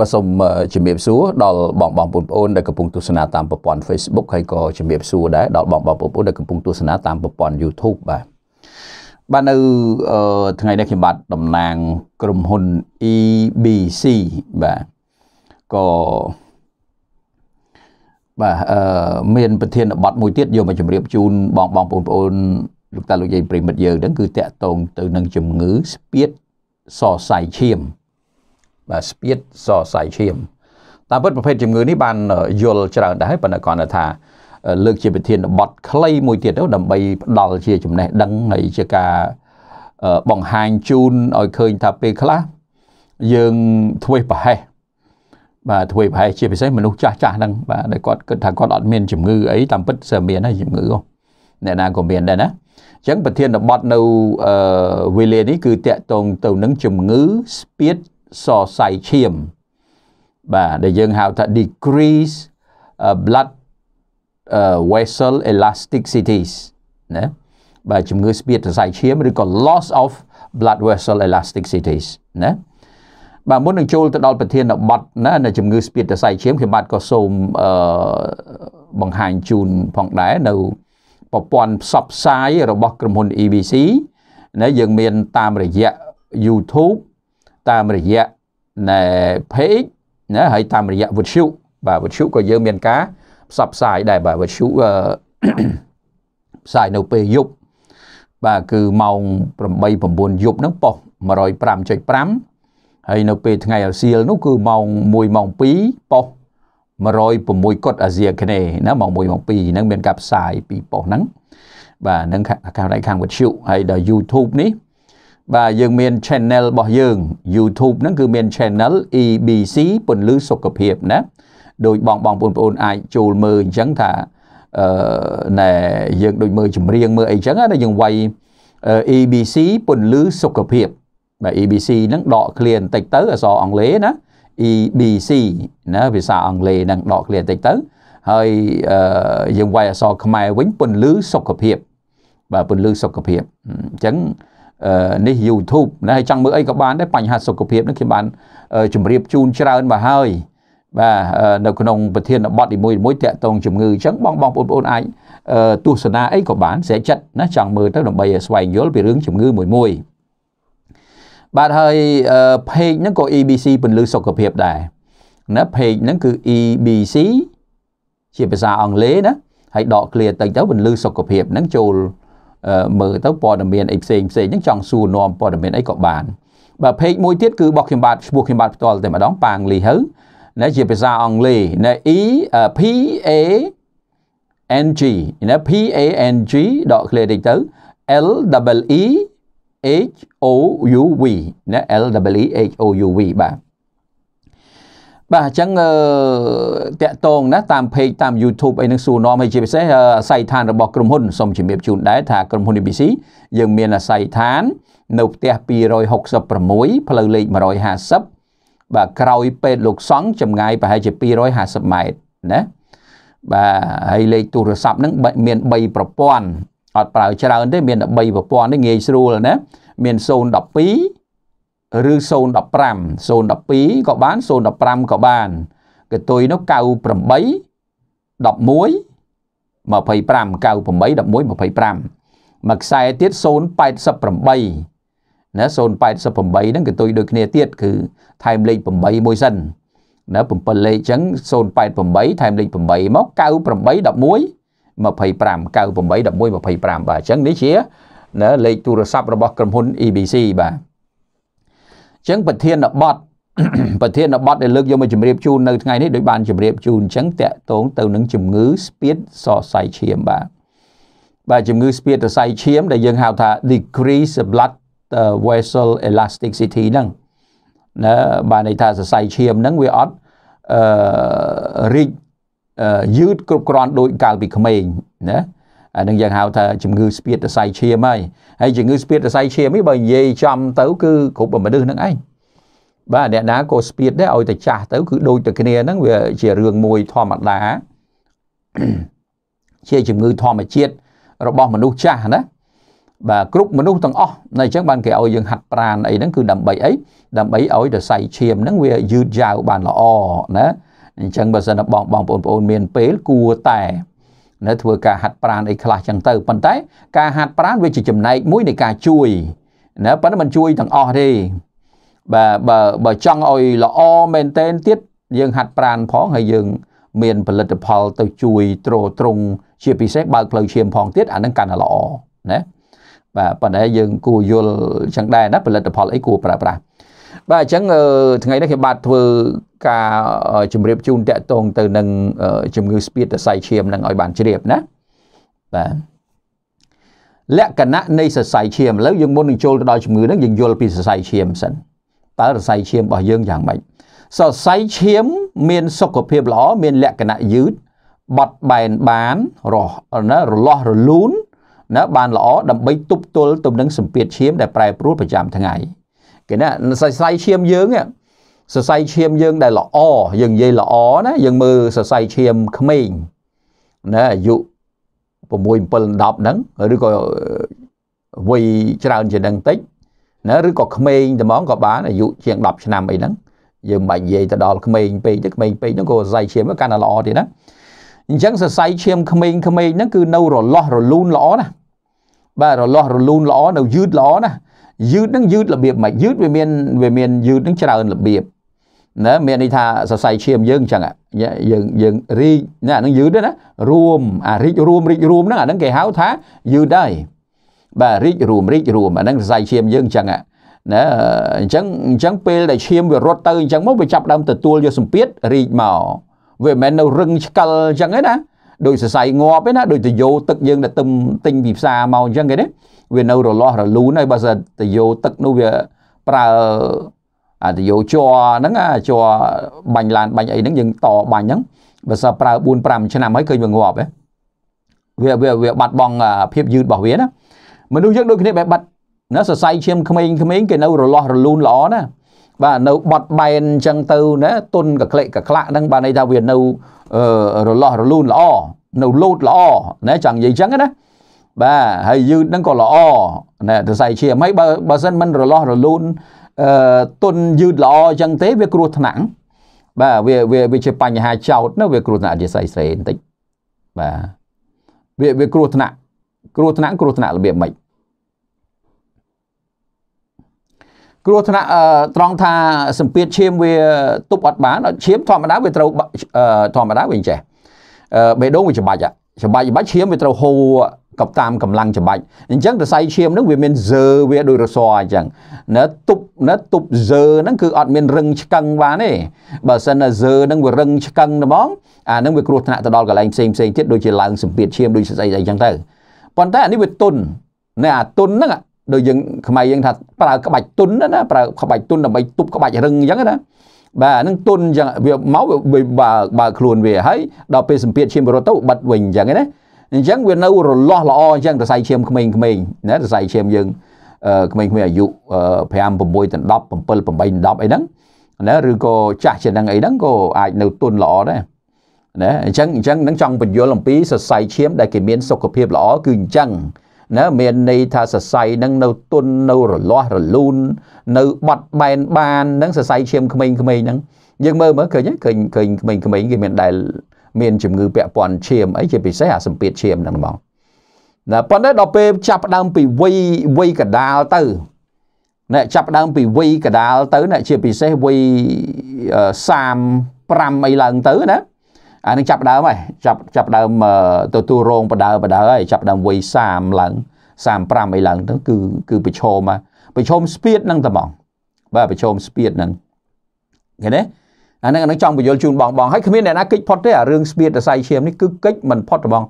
បាទសូមជំរាបសួរដល់បងបងបងប្អូនដែលកំពុងទស្សនាតាមប្រព័ន្ធ Facebook ហើយក៏ជំរាបសួរដែរដល់បងបងប្អូនដែលកំពុងទស្សនាតាមប្រព័ន្ធ YouTube បាទបាទនៅថ្ងៃនេះខ្ញុំបាទតំណាងក្រុមហ៊ុន EBC បាទក៏បាទអឺមានប្រធានបတ်មួយទៀតយកមកជម្រាប ជូនបងបងប្អូនប្អូនលោកតាលោកយាយប្រិមិត្តយើងហ្នឹងគឺតកតងទៅនឹងជំងឺស្ពាតសរសៃឈាមបាទស្ពាតសរសៃឈាមតាមពិតប្រភេទជំងឺនេះបានយល់ច្រើនដែរប៉ុន្តែគ្រាន់តែថា លើកជាប្រធានបទខ្លីមួយទៀតទៅដើម្បីផ្ដល់ជាចំណេះដឹងហើយជាការបង្ហាញជូនឲ្យឃើញថាពេលខ្លះយើងធ្វេសប្រហែសបាទធ្វេសប្រហែសជាពិសេសមនុស្សចាស់ចាស់ហ្នឹងបាទដែលគាត់គិតថាគាត់អត់មានជំងឺអីតាមពិតគឺមានហើយជំងឺអ្នកណាក៏មានដែរណាអញ្ចឹងប្រធានបទនៅវេលានេះគឺតកតងទៅនឹងជំងឺស្ពាតសរសៃឈាមបាទដែលយើងហៅថា decrease uh, blood uh, vessel elasticities ណាបាទជំងឺស្ពាធសរសៃឈាមឬក៏ loss of blood vessel elasticities ណាបាទមុននឹងចូលទៅដល់ប្រធានបទណានៃជំងឺស្ពាធសរសៃឈាមខ្ញុំបាទក៏សូមអឺបង្ហាញជូនផងដែរនៅប្រព័ន្ធផ្សព្វផ្សាយរបស់ក្រុមហ៊ុន EBC ណាយើងមានតាមរយៈ YouTube តាមរយៈណែ page ណាហើយតាមរយៈវិទ្យុបាទវិទ្យុក៏យើងមានការផ្សព្វផ្សាយដែរបាទវិទ្យុផ្សាយនៅពេលយប់បាទគឺម៉ោង8 9យប់ហ្នឹងប៉ុស105.5ហើយនៅពេលថ្ងៃអាសៀលនោះគឺម៉ោង1ម៉ោង2ប៉ុស106កុតអាស៊ីគ្នេណាម៉ោង1ម៉ោង2ហ្នឹងមានការផ្សាយពីប៉ុសហ្នឹងបាទនឹងខាងខាងវិទ្យុហើយដល់ YouTube នេះបាទយើងមាន channel របស់យើង YouTube ហ្នឹងគឺមាន channel EBC ពន្លឺសុខភាពណាដោយបងបងបងប្អូនអាចចូលមើលអញ្ចឹងថាអឺណែយើងដូចមើលចម្រៀងមើលអីចឹងណាយើងវាយ EBC ពន្លឺសុខភាពបាទ EBC ហ្នឹងដកឃ្លាបន្តិចទៅអក្សរអង់គ្លេសណា EBC ណាភាសាអង់គ្លេសហ្នឹងដកឃ្លាបន្តិចទៅហើយយើងវាយអក្សរខ្មែរវិញពន្លឺសុខភាពបាទពន្លឺសុខភាពអញ្ចឹងនេះ YouTube ណាហើយចង់មើលអីក៏បានដែរបញ្ហាសុខភាពនេះខ្ញុំបានជម្រាបជូនច្រើនមកហើយបាទនៅ ក្នុងប្រធានបទនីមួយៗតាក់ទងជំងឺអញ្ចឹងបងបងប្អូនអាចទស្សនាអីក៏បានស្រេចចិត្តណាចង់មើលទៅដើម្បីឲ្យស្វែងយល់ពីរឿងជំងឺមួយមួយ បាទហើយ page ហ្នឹងក៏ EBC ពន្លឺសុខភាពដែរណា page ហ្នឹងគឺ EBC ជាភាសាអង់គ្លេសណាហើយដក clear តិចទៅពន្លឺសុខភាពហ្នឹងចូលមើលទៅព័ត៌មានអីផ្សេងផ្សេងហ្នឹងចង់សួរនាំព័ត៌មានអីក៏បានបាទពេកមួយទៀតគឺរបស់ខ្ញុំបាទឈ្មោះខ្ញុំបាទផ្ទាល់តែម្ដងប៉ាងលីហៅណាជាភាសាអង់គ្លេសណា E P A N G ណា P A N G ដកឃ្លាតិចទៅ L E E H O U V ណា L E E H O U V បាទបាទអញ្ចឹងតកតងណា តាម page តាម YouTube អីនឹងសួរនាំហើយជាពិសេសអាស័យដ្ឋានរបស់ក្រុមហ៊ុនសូមជំរាបជូនដែរថាក្រុមហ៊ុន ABC យើងមានអាស័យដ្ឋាន នៅផ្ទះ266ផ្លូវលេខ150បាទក្រោយពេទ្យលោកសង់ចម្ងាយប្រហែលជា250ម៉ែត្រណាបាទហើយលេខទូរស័ព្ទហ្នឹងមាន3ប្រព័ន្ធអត់ប្រើច្រើនទេ មាន13ប្រព័ន្ធនេះងាយស្រួលណាមាន012ឬ015 012ក៏បាន015ក៏បានកតុយនោះ98 11 25 98 11 25មួយខ្សែទៀត088ណា088ហ្នឹងកតុយដូចគ្នាទៀតគឺថែមលេខ8មួយសិនណា7លេខអញ្ចឹង088ថែមលេខ8មក98 11 25 98 11 25បាទអញ្ចឹងនេះជាណាលេខទូរស័ព្ទរបស់ក្រុមហ៊ុន EBC បាទចឹងប្រធានបទប្រធានបទដែលលើកយកមកជម្រាបជូននៅថ្ងៃនេះដោយបានជម្រាបជូនចឹងតកតងទៅនឹងជំងឺស្ពាតសរសៃឈាមបាទបាទជំងឺស្ពាតសរសៃឈាមដែលយើងហៅថា decrease blood vessel elasticity ហ្នឹងណាបានន័យថាសរសៃឈាមហ្នឹងវាអត់អឺរីកយឺតគ្រប់គ្រាន់ដូចកាលពីក្មេងណាអានឹងយើងហៅថាជំងឺស្ពាតសរសៃឈាមហើយហើយជំងឺស្ពាតសរសៃឈាមនេះបើនិយាយចំទៅគឺគ្រប់មនុស្សនឹងឯងបាទអ្នកណាក៏ស្ពាតដែរឲ្យតែចាស់ទៅគឺដូចតែគ្នាហ្នឹងវាជារឿងមួយធម្មតាជាជំងឺធម្មជាតិរបស់មនុស្សចាស់ណាបាទគ្រប់មនុស្សទាំងអស់នៅអញ្ចឹងបានគេឲ្យយើងហាត់ប្រាណអីហ្នឹងគឺដើម្បីអីដើម្បីឲ្យសរសៃឈាមហ្នឹងវាយឺតយ៉ាវបានល្អណាអញ្ចឹងបើសិនបងបងប្អូនៗមានពេលគួរតែនៅធ្វើការហាត់ប្រាណអីខ្លះចឹងទៅប៉ុន្តែ ការហាត់ប្រាណវាជាចំណែកមួយនៃការជួយណាប៉ុន្តែមិនជួយទាំងអស់ទេបាទបើបើចង់ឲ្យល្អមែនតែនទៀត យើងហាត់ប្រាណផងហើយយើង មានផលិតផលទៅជួយទ្រទ្រង់ជាពិសេសបើកផ្លូវឈាមផងទៀតអានឹងកាន់តែល្អណាបាទប៉ុន្តែយើង គួរយល់ចឹងដែរណាផលិតផលអីគួរប្រើប្រាស់បាទអញ្ចឹងថ្ងៃនេះខ្ញុំបាទធ្វើការជម្រាបជូនតកតងទៅនឹងជំងឺស្ពាតសៃឈាមនឹងឲ្យ បានជ្រាបណាបាទលក្ខណៈនៃសរសៃឈាមឥឡូវយើងមុននឹងចូលទៅដល់ជំងឺនឹងយើងយល់ពីសរសៃឈាមសិនតើសរសៃឈាមរបស់យើងយ៉ាងម៉េចសរសៃឈាមមាន សុខភាពល្អមាន លក្ខណៈយឺតបត់បែនបានរស់ណារលាស់រលូនណាបានល្អដើម្បីទប់ទល់ទៅនឹងសម្ពាធឈាមដែលប្រែប្រួលប្រចាំថ្ងៃគេណាសរសៃឈាមយើងសរសៃឈាមយើងដែលល្អយើងនិយាយល្អណាយើងមើលសរសៃឈាមក្មេងណាអាយុ6 7 10ហ្នឹងឬក៏វ័យច្រើនជាងហ្នឹងតិចណាឬក៏ក្មេងតែហ្មងក៏បានអាយុជាង10ឆ្នាំអីហ្នឹងយើងមិនបាច់និយាយទៅដល់ក្មេងពេកទៅក្មេងពេកហ្នឹងក៏សរសៃឈាមកាន់តែល្អទៀតណាអញ្ចឹងសរសៃឈាមក្មេងៗហ្នឹងគឺនៅរលាស់រលូនល្អណាបាទរលាស់រលូនល្អនៅយឺតល្អណាយឺតនឹងយឺតរបៀបមិនយឺតវាមានវាមានយឺតនឹងច្រើនរបៀបណាមានន័យថាសរសៃឈាមយើងអញ្ចឹងយើងយើងរីកណានឹងយឺតណារួមអារីករួមរីករួមហ្នឹងអាហ្នឹងគេហៅថាយឺតដែរបាទរីករួមរីករួមអាហ្នឹងសរសៃឈាមយើងអញ្ចឹងណាអញ្ចឹងអញ្ចឹងពេលដែលឈាមវារត់ទៅអញ្ចឹងមកវាចាប់ដើមទទួលយកសម្ពាធរីកមកវាមិនមែននៅរឹងឆ្កលអញ្ចឹងទេណាដូចសរសៃងាប់ទេណាដូចទៅយោទឹកយើងដែលទឹមទិញពីផ្សារមកអញ្ចឹងគេណាវានៅរលាស់រលូនហើយបើសិនទៅយោទឹកនោះវាប្រើអាទៅយោជ័រហ្នឹងអាជ័របាញ់ឡានបាញ់អីហ្នឹងយើងតបាញ់ហ្នឹងបើសិនប្រើ4 5ឆ្នាំហើយឃើញវាងាប់ហ៎វាវាវាបាត់បង់ភាពយឺតរបស់វាណាមនុស្សយើងដូចគ្នាបែបបាត់ណាសរសៃឈាមក្មេងៗគេនៅរលាស់រលូនល្អណាបាទនៅបត់បែនអញ្ចឹងទៅណាទុនកក្លេកកក្លាក់ហ្នឹងបាទន័យថាវានៅរលាស់រលូនល្អនៅលោតល្អណាចង់និយាយអញ្ចឹងណាបាទហើយយឺតហ្នឹងក៏ល្អណាសរសៃឈាមហើយបើបើសិនមិនរលាស់រលូនអឺទុនយឺតល្អអញ្ចឹងទេវាគ្រោះថ្នាក់បាទវាវាវាជាបញ្ហាចោតណាវាគ្រោះថ្នាក់ជាសៃស្រេបន្តិចបាទវាវាគ្រោះថ្នាក់គ្រោះថ្នាក់គ្រោះថ្នាក់របៀបម៉េចគ្រោះថ្នាក់ត្រង់ថាសម្ពាធឈាមវាទប់អត់បានឈាមធម្មតាវាត្រូវធម្មតាវាអញ្ចេះបេះដូងវាច្បាច់ច្បាច់ច្បាច់ឈាមវាត្រូវហូរកបតាមកម្លាំងច្បាច់អញ្ចឹងសរសៃឈាមហ្នឹងវាមានសើវាដូចរសអញ្ចឹងណាទប់ណាទប់សើហ្នឹងគឺអត់មានរឹងឆ្កឹងបានទេបើសិនណាសើហ្នឹងវារឹងឆ្កឹងហ្មងអាហ្នឹងវាគ្រោះថ្នាក់ទៅដល់កន្លែងផ្សេងផ្សេងទៀតដូចជាឡើងសម្ពាធឈាមដូចស្អីអីចឹងទៅប៉ុន្តែអានេះវាទុនណាអាទុនហ្នឹងដូចយើងខ្មែរយើងថាប្រើក្បាច់ទុនណាប្រើក្បាច់ទុនដើម្បីទប់ក្បាច់រឹងអញ្ចឹងណាបាទនឹងទុនអញ្ចឹងវាមកវាបើបើខ្លួនវាហើយដល់ពេលសម្ពាធឈាមរត់ទៅបិទវិញអញ្ចឹងណាអញ្ចឹងវានៅរលាស់ល្អអញ្ចឹងសរសៃឈាមក្មេងៗណាសរសៃឈាមយើងក្មេងៗអាយុ5 6ដល់10 7 8 10អីហ្នឹងណាឬក៏ចាស់ជាងហ្នឹងអីហ្នឹងក៏អាចនៅទុនល្អដែរណាអញ្ចឹងអញ្ចឹងនឹងចង់បញ្យល់អំពីសរសៃឈាមដែលគេមានសុខភាពល្អគឺអញ្ចឹងណាមានន័យថាសរសៃនឹងនៅទុននៅរលាស់រលូន នៅបត់បែនបាននឹងសរសៃឈាម ក្មេងៗហ្នឹងយើងមើលមើលឃើញឃើញឃើញក្មេងៗគេមានដែលមានជំងឺពាក់ព័ន្ធឈាមអីជាពិសេសអាសម្ពាធឈាមហ្នឹងហ្មងណាប៉ុន្តែដល់ពេលចាប់ដើមពីវ័យវ័យកដាលទៅអ្នកចាប់ដើមពីវ័យកដាលទៅអ្នកជាពិសេសវ័យ35អីឡើងទៅណាអានឹងចាប់ដើមហើយចាប់ចាប់ដើមទទួលរងបដើបដើហើយចាប់ដើមវ័យ30ឡើង35អីឡើងទៅគឺគឺប្រឈមប្រឈមស្ពីតនឹងតែបងបាទប្រឈមស្ពីតនឹងឃើញទេអានឹងអានឹងចង់បញ្យល់ជូនបងបងហើយគ្មានអ្នកណាគិចផុតទេអារឿងស្ពីតរសៃឈាមនេះគឺគិចមិនផុតទេបង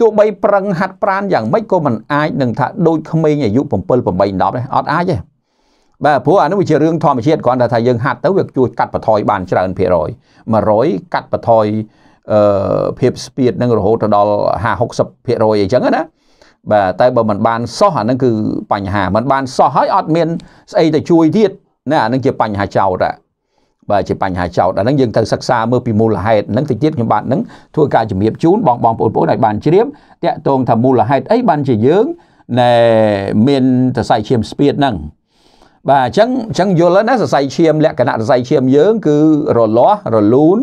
ទោះបីប្រឹងហាត់ប្រានយ៉ាងម៉េចក៏មិនអាចនឹងថាដូចក្មេងអាយុ7 8 10ទេអត់អាចទេបាទព្រោះអានេះវាជារឿងធម្មជាតិគ្រាន់តែថាយើងហាត់ទៅវាជួយកាត់បន្ថយបានច្រើនភាគរយ100កាត់បន្ថយភាពស្ពាតនឹងរហូតទៅដល់50 60%អីចឹងណាបាទតែបើมันបានសោះអានឹងគឺបញ្ហាมันបានសោះហើយអត់មានស្អីទៅជួយទៀតណាអានឹងជាបញ្ហាចោតបាទជាបញ្ហាចោតអានឹងយើងត្រូវសិក្សាមើលពីមូលហេតុនឹងទៅទៀតខ្ញុំបាទនឹងធ្វើការជំរាបជូនបងបងបងប្អូនឲ្យបានជ្រាបតាក់ទងថាមូលហេតុអីបានជាយើងណែមានសរសៃឈាមស្ពាតហ្នឹងបាទអញ្ចឹងអញ្ចឹងយល់ហើយណាសរសៃឈាមលក្ខណៈសរសៃឈាមយើង គឺរលាស់រលូន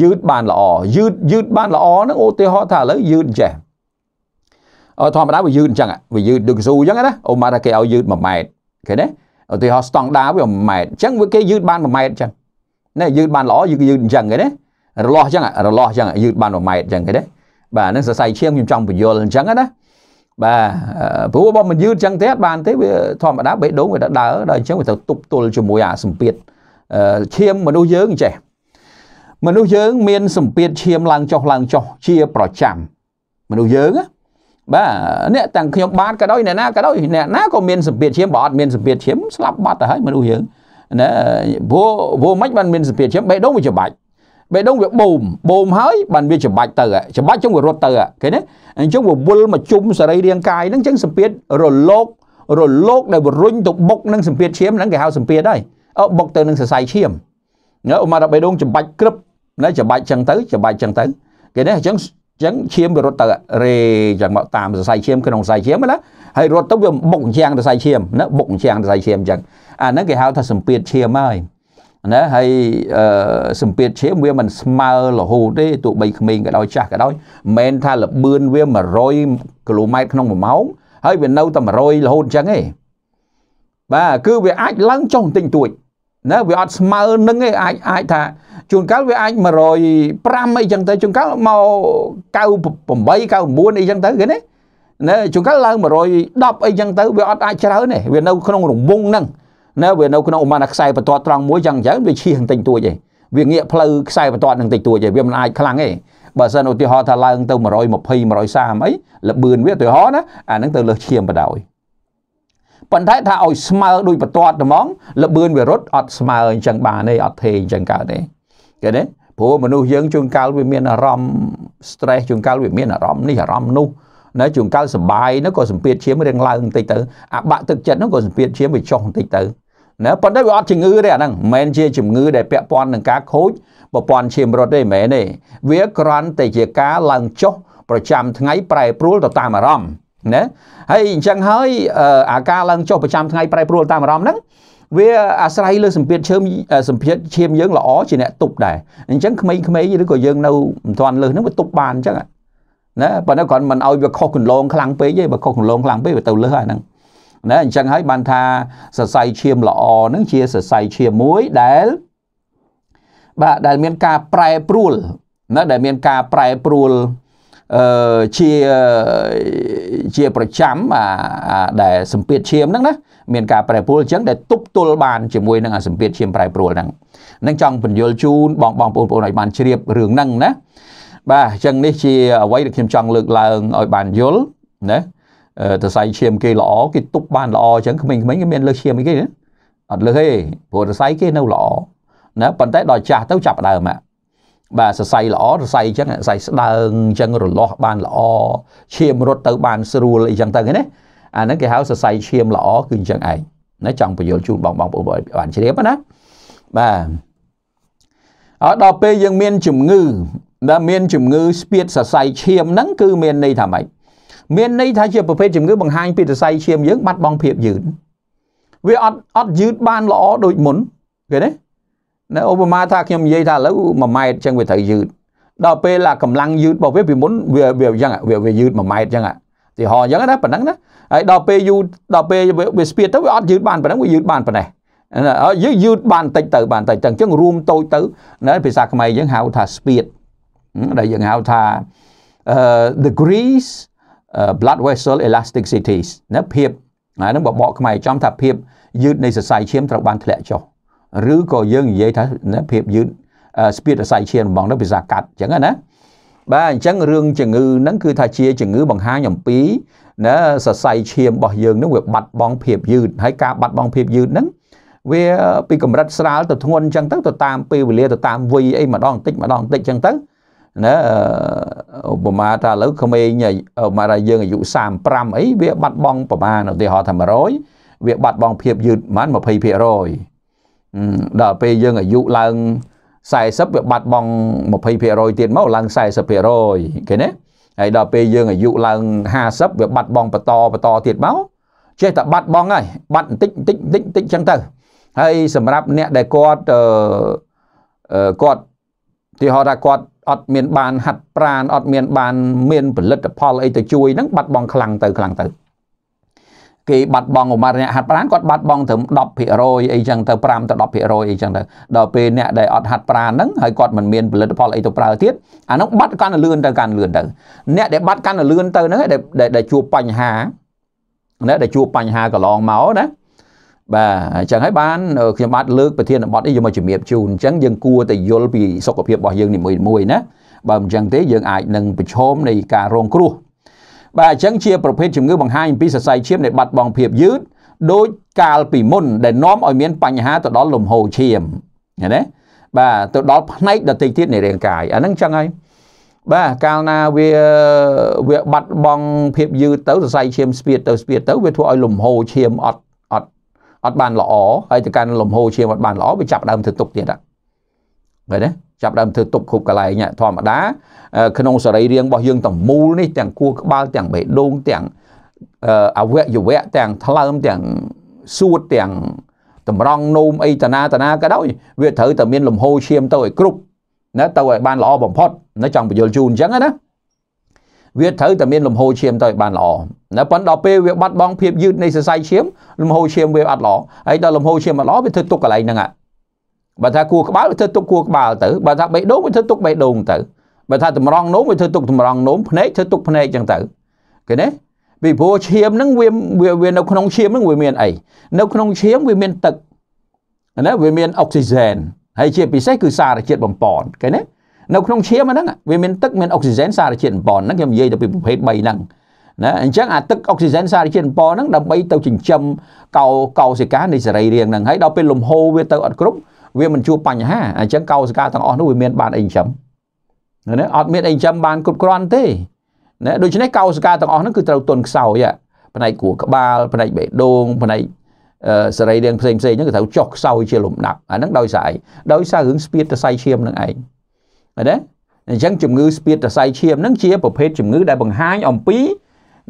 យឺតបានល្អយឺតយឺតបានល្អហ្នឹងឧទាហរណ៍ថាឥឡូវយឺតចេះអត់ធម្មតាវាយឺតអញ្ចឹងវាយឺតដូចកស៊ូអញ្ចឹងណាអូម៉ាត់ថាគេឲ្យយឺត1ម៉ែត្រឃើញទេឧទាហរណ៍ស្តង់ដាវា1ម៉ែត្រអញ្ចឹងវាគេយឺតបាន1ម៉ែត្រអញ្ចឹងណាយឺតបានល្អយឺតយឺតអញ្ចឹងឃើញទេរលាស់អញ្ចឹងរលាស់អញ្ចឹងយឺតបាន1ម៉ែត្រអញ្ចឹងឃើញទេបាទនឹងសរសៃឈាមខ្ញុំចង់បញ្យល់អញ្ចឹងណាបាទព្រោះបើមិនយឺតអញ្ចឹងទេអត់បានទេវាធម្មតាបេះដូងវាដើរដល់អញ្ចឹងវាត្រូវទប់ទល់ជាមួយអាសម្ពាធឈាមមនុស្សយើងចេះមនុស្សយើង មានសម្ពាធឈាមឡើងចុះឡើងចុះជាប្រចាំមនុស្សយើងបាទអ្នកទាំងខ្ញុំបាទក៏ដោយអ្នកណាក៏ដោយអ្នកណាក៏មានសម្ពាធឈាមបើអត់មានសម្ពាធឈាមស្លាប់បាត់ទៅហើយមនុស្សយើងណាព្រោះព្រោះមិនបានមានសម្ពាធឈាមបេះដូងវាច្បាច់បេះដូងវាបូមបូមហើយបានវាច្បាច់ទៅច្បាច់ចឹងវារត់ទៅគេណាអញ្ចឹងវាវល់មកជុំសរីរាង្គកាយហ្នឹងចឹងសម្ពាធរលករលកដែលរុញទៅបុកនឹងសម្ពាធឈាមហ្នឹងគេហៅសម្ពាធហើយបុកទៅនឹងសរសៃឈាមណាឧមារបេះដូងច្បាច់ក្រឹបនៅច្របាច់ចឹងទៅច្របាច់ចឹងទៅគេនេះអញ្ចឹងចឹងឈាមវារត់ទៅរេចឹងមកតាមសរសៃឈាមក្នុងសរសៃឈាមណាហើយរត់ទៅវាបុកអញ្ចាំងសរសៃឈាមណាបុកអញ្ចាំងសរសៃឈាមចឹងអាហ្នឹងគេហៅថាសម្ពាធឈាមហើយណាហើយសម្ពាធឈាមវាមិនស្មើរហូតទេទោះបីក្មេងក៏ដោយចាស់ក៏ដោយមិនថាលបឿនវា100គីឡូម៉ែត្រក្នុង1ម៉ោងហើយវានៅតែ100រហូតអញ្ចឹងឯងបាទគឺវាអាចឡើងចុះបន្តិចបន្តួចណាវាអត់ស្មើនឹងឯងអាចអាចថាជួនកាលវាអាច105អីចឹងទៅជួនកាលមក98 99អីចឹងទៅគេណាណាជួនកាលឡើង110អីចឹងទៅវាអត់អាចច្រើនទេវានៅក្នុងរង្វង់ហ្នឹងណាវានៅក្នុងអមាណខ្សែបន្ទាត់ត្រង់មួយចឹងចឹងវាឈៀសបន្តិចតួចឯងវាងាកផ្លូវខ្សែបន្ទាត់នឹងតិចតួចឯងវាមិនអាចខ្លាំងទេបើសិនឧទាហរណ៍ថាឡើងទៅ120 130អីលបឿនវាឧទាហរណ៍ណាអាហ្នឹងទៅលើសឈាមបដ ாய் ប៉ុន្តែថាឲ្យស្មើដូចបន្ទាត់ហ្មងលបឿនវិរុទ្ធអត់ស្មើអញ្ចឹងបានទេអត់ទេអញ្ចឹងកើតទេឃើញទេព្រោះមនុស្សយើងជួនកាលវាមានអារម្មណ៍ stress ជួនកាលវាមានអារម្មណ៍នេះអារម្មណ៍នោះណាជួនកាលសុបាយនោះក៏សម្ពាធឈាមរៀងឡើងបន្តិចទៅអាបាក់ទឹកចិត្តនោះក៏សម្ពាធឈាមវាចុះបន្តិចទៅណាប៉ុន្តែវាអត់ជំងឺទេអាហ្នឹងមិនមែនជាជំងឺដែលពាក់ព័ន្ធនឹងការខូចប្រព័ន្ធឈាមរត់ទេមិនមែនទេវាគ្រាន់តែជាការឡើងចុះប្រចាំថ្ងៃប្រែប្រួលទៅតាមអារម្មណ៍ណាហើយអញ្ចឹងហើយ អាការឡើងចុះប្រចាំថ្ងៃប្រែប្រួលតាមអារម្មណ៍ហ្នឹងវាអាស្រ័យលើសម្ពាធឈាមសម្ពាធឈាមយើងល្អជាអ្នកទប់ដែរអញ្ចឹងក្មេងៗឬក៏យើងនៅមិនទាន់លើសហ្នឹងវាទប់បានអញ្ចឹងណាបើនៅគាត់មិនឲ្យវាខុសគន្លងខ្លាំងពេកទេបើខុសគន្លងខ្លាំងពេកវាទៅលើសអាហ្នឹងណាអញ្ចឹងហើយបានថាសរសៃឈាមល្អហ្នឹងជាសរសៃឈាមមួយដែលបាទដែលមានការប្រែប្រួលណាដែលមានការប្រែប្រួលជាជាប្រចាំដែលសម្ពាធឈាមហ្នឹងណាមានការប្រែប្រួលអញ្ចឹងដែលទប់ទល់បានជាមួយនឹងអាសម្ពាធឈាមប្រែប្រួលហ្នឹងនឹងចង់ពន្យល់ជូនបងបងប្អូនឲ្យបានជ្រាបរឿងហ្នឹងណាបាទអញ្ចឹងនេះជាអ្វីដែលខ្ញុំចង់លើកឡើងឲ្យបានយល់ណាសរសៃឈាមគេល្អគេទប់បានល្អអញ្ចឹងក្មេងៗគេមានលើសឈាមអីគេណាអត់លើសទេព្រោះសរសៃគេ នៅល្អណាប៉ុន្តែដល់ចាស់ទៅចាប់ដើមអាបាទសរសៃល្អសរសៃអញ្ចឹងសរសៃស្ដើងអញ្ចឹងរលាស់បានល្អឈាមរត់ទៅបានស្រួលអីចឹងទៅណាអាហ្នឹងគេហៅសរសៃឈាមល្អគឺអញ្ចឹងឯងណាចង់បញ្យល់ជូនបងបងប្អូនបានជ្រាបណាបាទឲ្យដល់ពេលយើងមាន ជំងឺដែលមាន ជំងឺស្ពាតសរសៃឈាមហ្នឹងគឺ មានន័យថាម៉េចមានន័យថាជាប្រភេទជំងឺបង្ហាញពីសរសៃឈាមយើងបាត់បង់ភាពយឺតវាអត់អត់យឺតបានល្អដូចមុនគេណាណាឧបមាថាខ្ញុំនិយាយថាឥឡូវ1ម៉ែត្រអញ្ចឹងវាត្រូវយឺតដល់ពេលឡាកម្លាំងយឺតរបស់វាពីមុនវាវាអញ្ចឹងវាវាយឺត1ម៉ែត្រអញ្ចឹងទីហោអញ្ចឹងណាប៉ណ្ណឹងណាហើយដល់ពេលយូរដល់ពេលវាស្ពៀតទៅវាអត់យឺតបានប៉ណ្ណឹងវាយឺតបានប៉ណ្ណេះយើងយឺតបានតិចទៅបានតិចទៅអញ្ចឹងរួមតូចទៅណាភាសាខ្មែរយើងហៅថាស្ពៀតដែលយើងហៅថា degrees blood vessel elasticities ណាភាពហ្នឹងបបកខ្មែរចំថាភាពយឺតនៃសរសៃឈាមត្រូវបានធ្លាក់ចុះឬក៏យើងនិយាយថាភាពយឺតស្ពាតអស័យឈាមរបស់នោះភាសាកាត់អញ្ចឹងណាបាទអញ្ចឹងរឿងជំងឺហ្នឹងគឺ ថាជាជំងឺបង្ហាញអំពីណាសរសៃឈាមរបស់យើងហ្នឹងវាបាត់បង់ភាពយឺតហើយការបាត់បង់ភាពយឺតហ្នឹងវា ពីកម្រិតស្រាលទៅធ្ងន់អញ្ចឹងទៅទៅតាមពេលវេលាទៅតាមវ័យអីម្ដងបន្តិចម្ដងបន្តិចអញ្ចឹងទៅណាឧបមាថាឥឡូវក្មេងមកថាយើងអាយុ35អីវាបាត់បង់ប្រមាណឧទាហរណ៍ថា100វាបាត់បង់ភាពយឺតប្រហែល20%ដល់ពេលយើងអាយុឡើង40វា បាត់បង់20%ទៀតមកឡើង40%គេណាហើយដល់ពេលយើងអាយុឡើង50វាបាត់បង់បន្តបន្តទៀតមកចេះតែបាត់បង់ហើយបាត់បន្តិចបន្តិចបន្តិចបន្តិចចឹងទៅហើយសម្រាប់អ្នកដែលគាត់អឺគាត់ទីហោថាគាត់អត់មានបានហាត់ប្រានអត់មាន បានមានផលិតផលអីទៅជួយហ្នឹងបាត់បង់ខ្លាំងទៅខ្លាំងទៅគេបាត់បង់ឧមារអ្នកហាត់ប្រាណគាត់បាត់បង់ត្រឹម10%អីចឹងទៅ5ទៅ10%អីចឹងទៅដល់ពេលអ្នកដែលអត់ហាត់ប្រាណហ្នឹងហើយគាត់មិនមានផលិតផលអីទៅប្រើទៀតអាហ្នឹងបាត់កាន់តែលឿនទៅកាន់លឿនទៅអ្នកដែលបាត់កាន់តែលឿនទៅហ្នឹងដែលជួបបញ្ហាណាដែលជួបបញ្ហាកន្លងមកណាបាទអញ្ចឹងហើយបានខ្ញុំបាទលើកប្រធានបទនេះយកមកជំរាបជូនអញ្ចឹងយើងគួរតែយល់ពីសុខភាពរបស់យើងនីមួយៗណាបើមិនអញ្ចឹងទេយើងអាចនឹងប្រឈមនៃការរងគ្រោះបាទអញ្ចឹងជាប្រភេទជំងឺបង្ហាញអំពីសរសៃឈាមដែលបាត់បង់ភាពយឺតដោយកាលពីមុន ដែលនាំឲ្យមានបញ្ហាទៅដល់លំហូរឈាមឃើញទេបាទទៅដល់ផ្នែកដទៃទៀតនៃរាងកាយអាហ្នឹងចឹងហើយបាទកាលណាវាវាបាត់បង់ភាពយឺតទៅសរសៃឈាមស្ពាតទៅស្ពាតទៅវាធ្វើឲ្យ លំហូរឈាមអត់អត់អត់បានល្អហើយទៅកាន់លំហូរឈាមអត់បានល្អវាចាប់ដើមទៅទុកទៀតហ្នឹងឃើញទេចាប់ដើមធ្វើទុបគ្រប់កន្លែងធម្មតា ក្នុងសរីរាង្គរបស់យើងទាំងមូលនេះទាំងគោះក្បាលទាំងបេះដូងទាំងអវយវៈទាំងថ្លើមទាំងសួតទាំងតម្រង់នោមអីតនាតនាក៏ដោយវាត្រូវតែមានលំហូរឈាមទៅឲ្យគ្រប់ណាទៅឲ្យបានល្អបំផុតណាចង់បញ្យល់ជូនអញ្ចឹងណាវាត្រូវតែមានលំហូរឈាមទៅឲ្យបានល្អណាប៉ុន្តែដល់ពេលវាបាត់បង់ភាពយឺតនៃសរសៃឈាមលំហូរឈាមវាអត់ល្អហើយដល់លំហូរឈាមអត់ល្អវាធ្វើទុកកន្លែងហ្នឹងបើថាគួរក្បាលវាធ្វើទុកគួរក្បាលទៅបើថាបេះដូងវាធ្វើទុកបេះដូងទៅបើថាតម្រងនោមវាធ្វើទុកតម្រងនោមភ្នែកធ្វើទុកភ្នែកចឹងទៅឃើញទេពីព្រោះឈាមហ្នឹងវាវានៅ ក្នុងឈាមហ្នឹងវាមានអីនៅក្នុងឈាមវាមានទឹកណាវាមានអុកស៊ីហ្សែនហើយជាពិសេសគឺសារជាតិបំប៉នឃើញទេនៅក្នុងឈាមហ្នឹងវាមានទឹកមានអុកស៊ីហ្សែនសារជាតិបំប៉នហ្នឹងខ្ញុំនិយាយទៅពីប្រភេទ3ហ្នឹងណាអញ្ចឹងអាទឹកអុកស៊ីហ្សែនសារជាតិបំប៉នហ្នឹងដើម្បីទៅចិញ្ចឹមកោកោសិកានៃសរីរាង្គហ្នឹងហើយដល់ពេលលំហូរវាទៅអត់គ្រប់វាមិនជួបបញ្ហាអញ្ចឹងកោសិកាទាំងអស់នោះវាមានបានអីចឹងណាអត់មានអីចឹងបានគ្រប់គ្រាន់ទេណាដូច្នេះកោសិកាទាំងអស់នោះគឺត្រូវទន់ខ្សោយផ្នែកគួរក្បាលផ្នែកបេះដូងផ្នែកសរីរាង្គផ្សេងផ្សេងហ្នឹងគឺត្រូវចុះខ្សោយជាលំដាប់អាហ្នឹងដោយសារអីដោយសាររឿងស្ពាតសរសៃឈាមហ្នឹងឯងណាអញ្ចឹងជំងឺស្ពាតសរសៃឈាមហ្នឹងជាប្រភេទជំងឺដែលបង្ហាញអំពី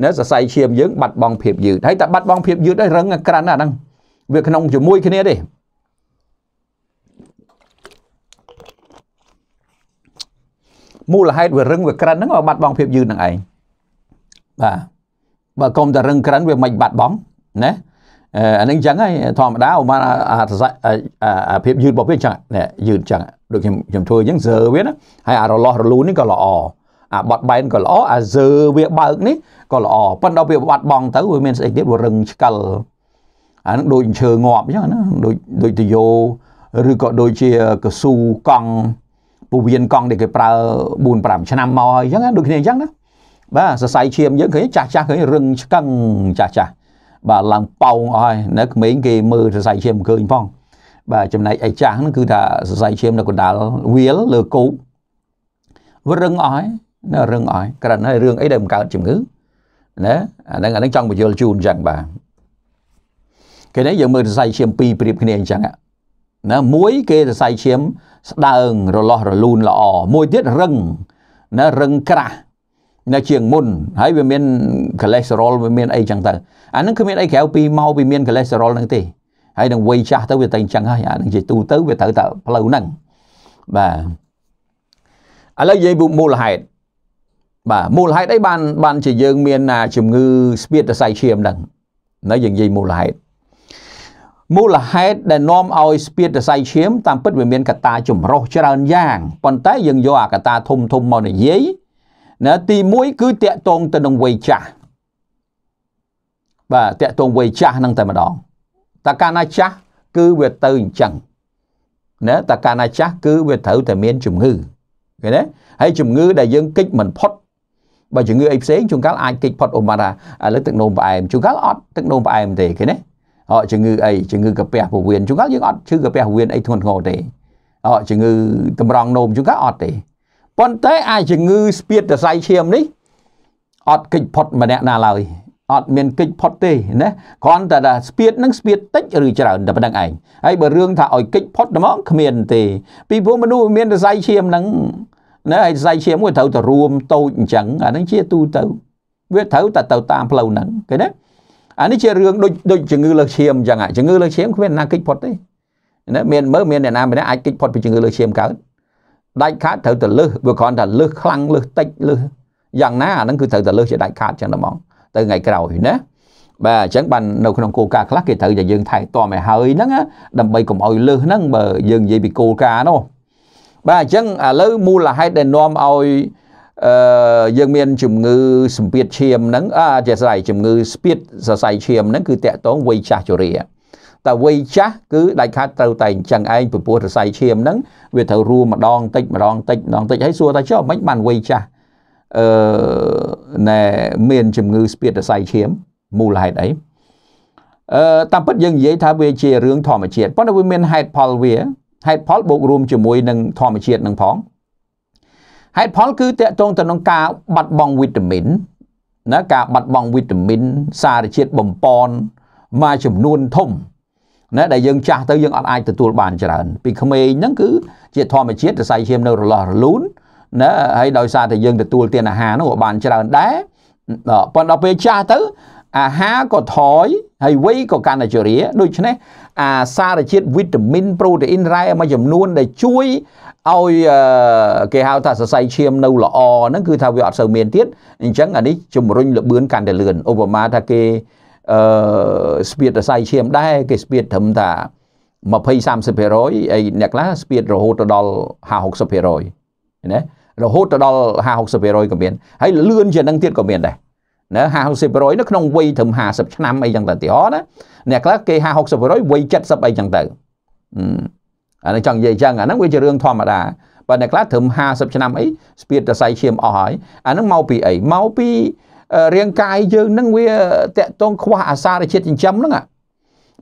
ណាសរសៃឈាមយើងបាត់បង់ភាពយឺតហើយតែបាត់បង់ភាពយឺតហើយរឹងក្រាន់អាហ្នឹងវាក្នុងជាមួយគ្នាទេមូលហេតុវារឹងវាក្រិនហ្នឹងបាត់បង់ភាពយឺននឹងឯងបាទបើកុំតែរឹងក្រិនវាមិនបាត់បង់ណាអានឹងចឹងហើយធម្មតាអូម៉ាអាអាភាពយឺតរបស់វាចឹងយឺតចឹងដូចខ្ញុំខ្ញុំធ្វើចឹងសើវាណាហើយអារលាស់រលូននេះក៏ល្អអាបត់បែនក៏ល្អអាសើវាបើកនេះក៏ល្អប៉ុន្តែវាបាត់បង់ទៅវាមានស្អីទៀតវារឹងឆ្កឹលអានឹងដូចឈើងាប់ចឹងណាដូចដូចទយោឬក៏ដូចជាកស៊ូកង់ពោះវៀនកង់ដែលគេប្រើ4 5ឆ្នាំមកហើយអញ្ចឹងដូចគ្នាអញ្ចឹងណាបាទសរសៃឈាមយើងឃើញចាស់ចាស់ឃើញរឹងឆ្កឹងចាស់ចាស់បាទឡើងប៉ោងអស់ហើយនៅក្មេងគេមើលសរសៃឈាមឃើញផងបាទចំណែកឯចាស់ហ្នឹងគឺថាសរសៃឈាមនៅកណ្ដាលវាលលើគោកវារឹងអស់ហើយនៅរឹងអស់ហើយក្រិនហើយរឿងអីដែលបង្កើតជំងឺណាអាហ្នឹងអាហ្នឹងចង់បញ្យល់ជូនអញ្ចឹងបាទគេនេះយើងមើលសរសៃឈាមពីរប្រៀបគ្នាអញ្ចឹងណាមួយគេសរសៃឈាមស្ដើងរលាស់រលូនល្អមួយទៀតរឹងណារឹងក្រាស់នៅជាងមុន ហើយវាមាន cholesterol វាមានអីចឹងទៅអានឹងគ្មានអីក្រៅពីមកវាមាន cholesterol នឹងទេហើយនឹងវ័យចាស់ទៅវាតែចឹងហើយអានឹងជាទូទៅវាត្រូវតែផ្លូវហ្នឹងបាទឥឡូវនិយាយពីមូលហេតុបាទមូលហេតុអីបានបានជាយើងមានណាជំងឺ ស្ពាតសៃឈាមហ្នឹង នៅយើងនិយាយមូលហេតុមូលហេតុដែលនាំឲ្យស្ពាតសរសៃឈាមតាមពិតវាមានកត្តាចម្រុះច្រើនយ៉ាងប៉ុន្តែយើងយកអាកត្តាធំធំមកនិយាយណាទី1គឺតកតងទៅនឹងវ័យចាស់បាទតកតងវ័យចាស់ហ្នឹងតែម្ដងតើកាលណាចាស់គឺវាទៅអញ្ចឹងណាតើកាលណាចាស់គឺវាត្រូវតែមានជំងឺឃើញទេហើយជំងឺដែលយើងគិតមិនផុតបើជំងឺអីផ្សេងជួនកាលអាចគិតផុតអូម៉ារ៉ាឥឡូវទឹកនោមផ្អែមជួនកាលអត់ទឹកនោមផ្អែមទេឃើញទេអត់ជំងឺអីជំងឺកាពះពោះវៀនជួនកាលយើងអត់ឈឺកាពះវៀនអីធ្ងន់ធ្ងរទេអត់ជំងឺតម្រង់នោមជួនកាលអត់ទេប៉ុន្តែអាជំងឺស្ពាតសរសៃឈាមនេះអត់គេចផុតម្នាក់ណាឡើយអត់មានគេចផុតទេណាគ្រាន់តែថាស្ពាតនឹងស្ពាតតិចឬច្រើនតែប៉ុណ្្នឹងឯងហើយបើរឿងថាឲ្យគេចផុតហ្មងគ្មានទេ ពីព្រោះមនុស្សមានសរសៃឈាមហ្នឹងណាហើយសរសៃឈាមមួយត្រូវតែរួមតូចអញ្ចឹងអាហ្នឹងជាទូទៅ វាត្រូវតែទៅតាមផ្លូវហ្នឹងឃើញទេអានេះជារឿងដូចដូចជំងឺលើសឈាមអញ្ចឹងជំងឺលើសឈាមគ្មានណាគេចផុតទេណាមានមើលមានអ្នកណាម្នាក់អាចគេចផុតពីជំងឺលើសឈាមកើតដាច់ខាតត្រូវតែលើសវាគ្រាន់តែលើសខ្លាំងលើសតិចលើសយ៉ាងណាអាហ្នឹងគឺត្រូវតែលើសជាដាច់ខាតចឹងតែហ្មងទៅថ្ងៃក្រោយណាបាទអញ្ចឹងបាននៅក្នុងគោលការណ៍ខ្លះគេត្រូវតែយើងថែទាំឲ្យហើយហ្នឹងដើម្បីកុំឲ្យលើសហ្នឹងបើយើងនិយាយពីគោលការណ៍នោះបាទអញ្ចឹងឥឡូវមូលហេតុដែលនាំឲ្យអឺយើងមាន ជំងឺសម្ពាធឈាមហ្នឹងអធិស្ឋានជំងឺស្ពាធសរសៃឈាមហ្នឹងគឺតកតងវ័យចាស់ជរាតែវ័យចាស់គឺដាច់ខាតត្រូវតែអញ្ចឹងឯងពីព្រោះសរសៃឈាមហ្នឹងវាត្រូវរួមម្ដងតិចម្ដងតិចម្ដងតិចហើយសួរថាចុះមិនបានវ័យចាស់អឺណែមានជំងឺស្ពាធសរសៃឈាមមូលហេតុអីអឺតាមពិតយើងនិយាយថាវាជារឿងធម្មជាតិប៉ុន្តែវាមានហេតុផលវាហេតុផលបូករួមជាមួយនឹងធម្មជាតិនឹងផងហេតុផលគឺតកតងទៅនឹងការបាត់បង់វីតាមីនណាការបាត់បង់វីតាមីនសារជាតិបំពន់មួយចំនួនធំណាដែលយើងចាស់ទៅយើងអត់អាចទទួលបានច្រើន ពីក្មេងហ្នឹងគឺជាធម្មជាតិសរសៃឈាមនៅរលាស់រលូនណាហើយដោយសារតែយើងទទួលទានអាហារនោះក៏បានច្រើនដែរប៉ុន្តែដល់ពេលចាស់ទៅអាហារក៏ថយហើយវ័យក៏កាន់តែជរា ដូច្នេះអាសារជាតិវីតាមីនប្រូតេអ៊ីនរ៉ែមួយចំនួនដែលជួយឲ្យគេហៅថាសរសៃឈាមនៅល្អហ្នឹងគឺថាវាអត់សូវមានទៀតអញ្ចឹងអានេះជំរុញលបឿនកាន់តែលឿនឧបមាថាគេអឺស្ពាតសរសៃឈាមដែរគេស្ពាតត្រឹមថា20 30%ហើយអ្នកខ្លះស្ពាតរហូតទៅដល់50 60%ណារហូតទៅដល់50 60%ក៏មានហើយលឿនជាងនឹងទៀតក៏មានដែរណា50%នៅក្នុងវ័យត្រឹម50ឆ្នាំអីចឹងទៅឧទាហរណ៍ណាអ្នកខ្លះគេ50-60%វ័យ70អីចឹងទៅអានេះចង់និយាយចឹងអាហ្នឹងវាជារឿងធម្មតាបើអ្នកខ្លះត្រឹម50ឆ្នាំអីស្ពាតសរសៃឈាមអស់ហើយអាហ្នឹងមកពីអីមកពីរាងកាយយើងហ្នឹងវាតាក់ទងខ្វះអាសារជាតិចិញ្ចឹមហ្នឹង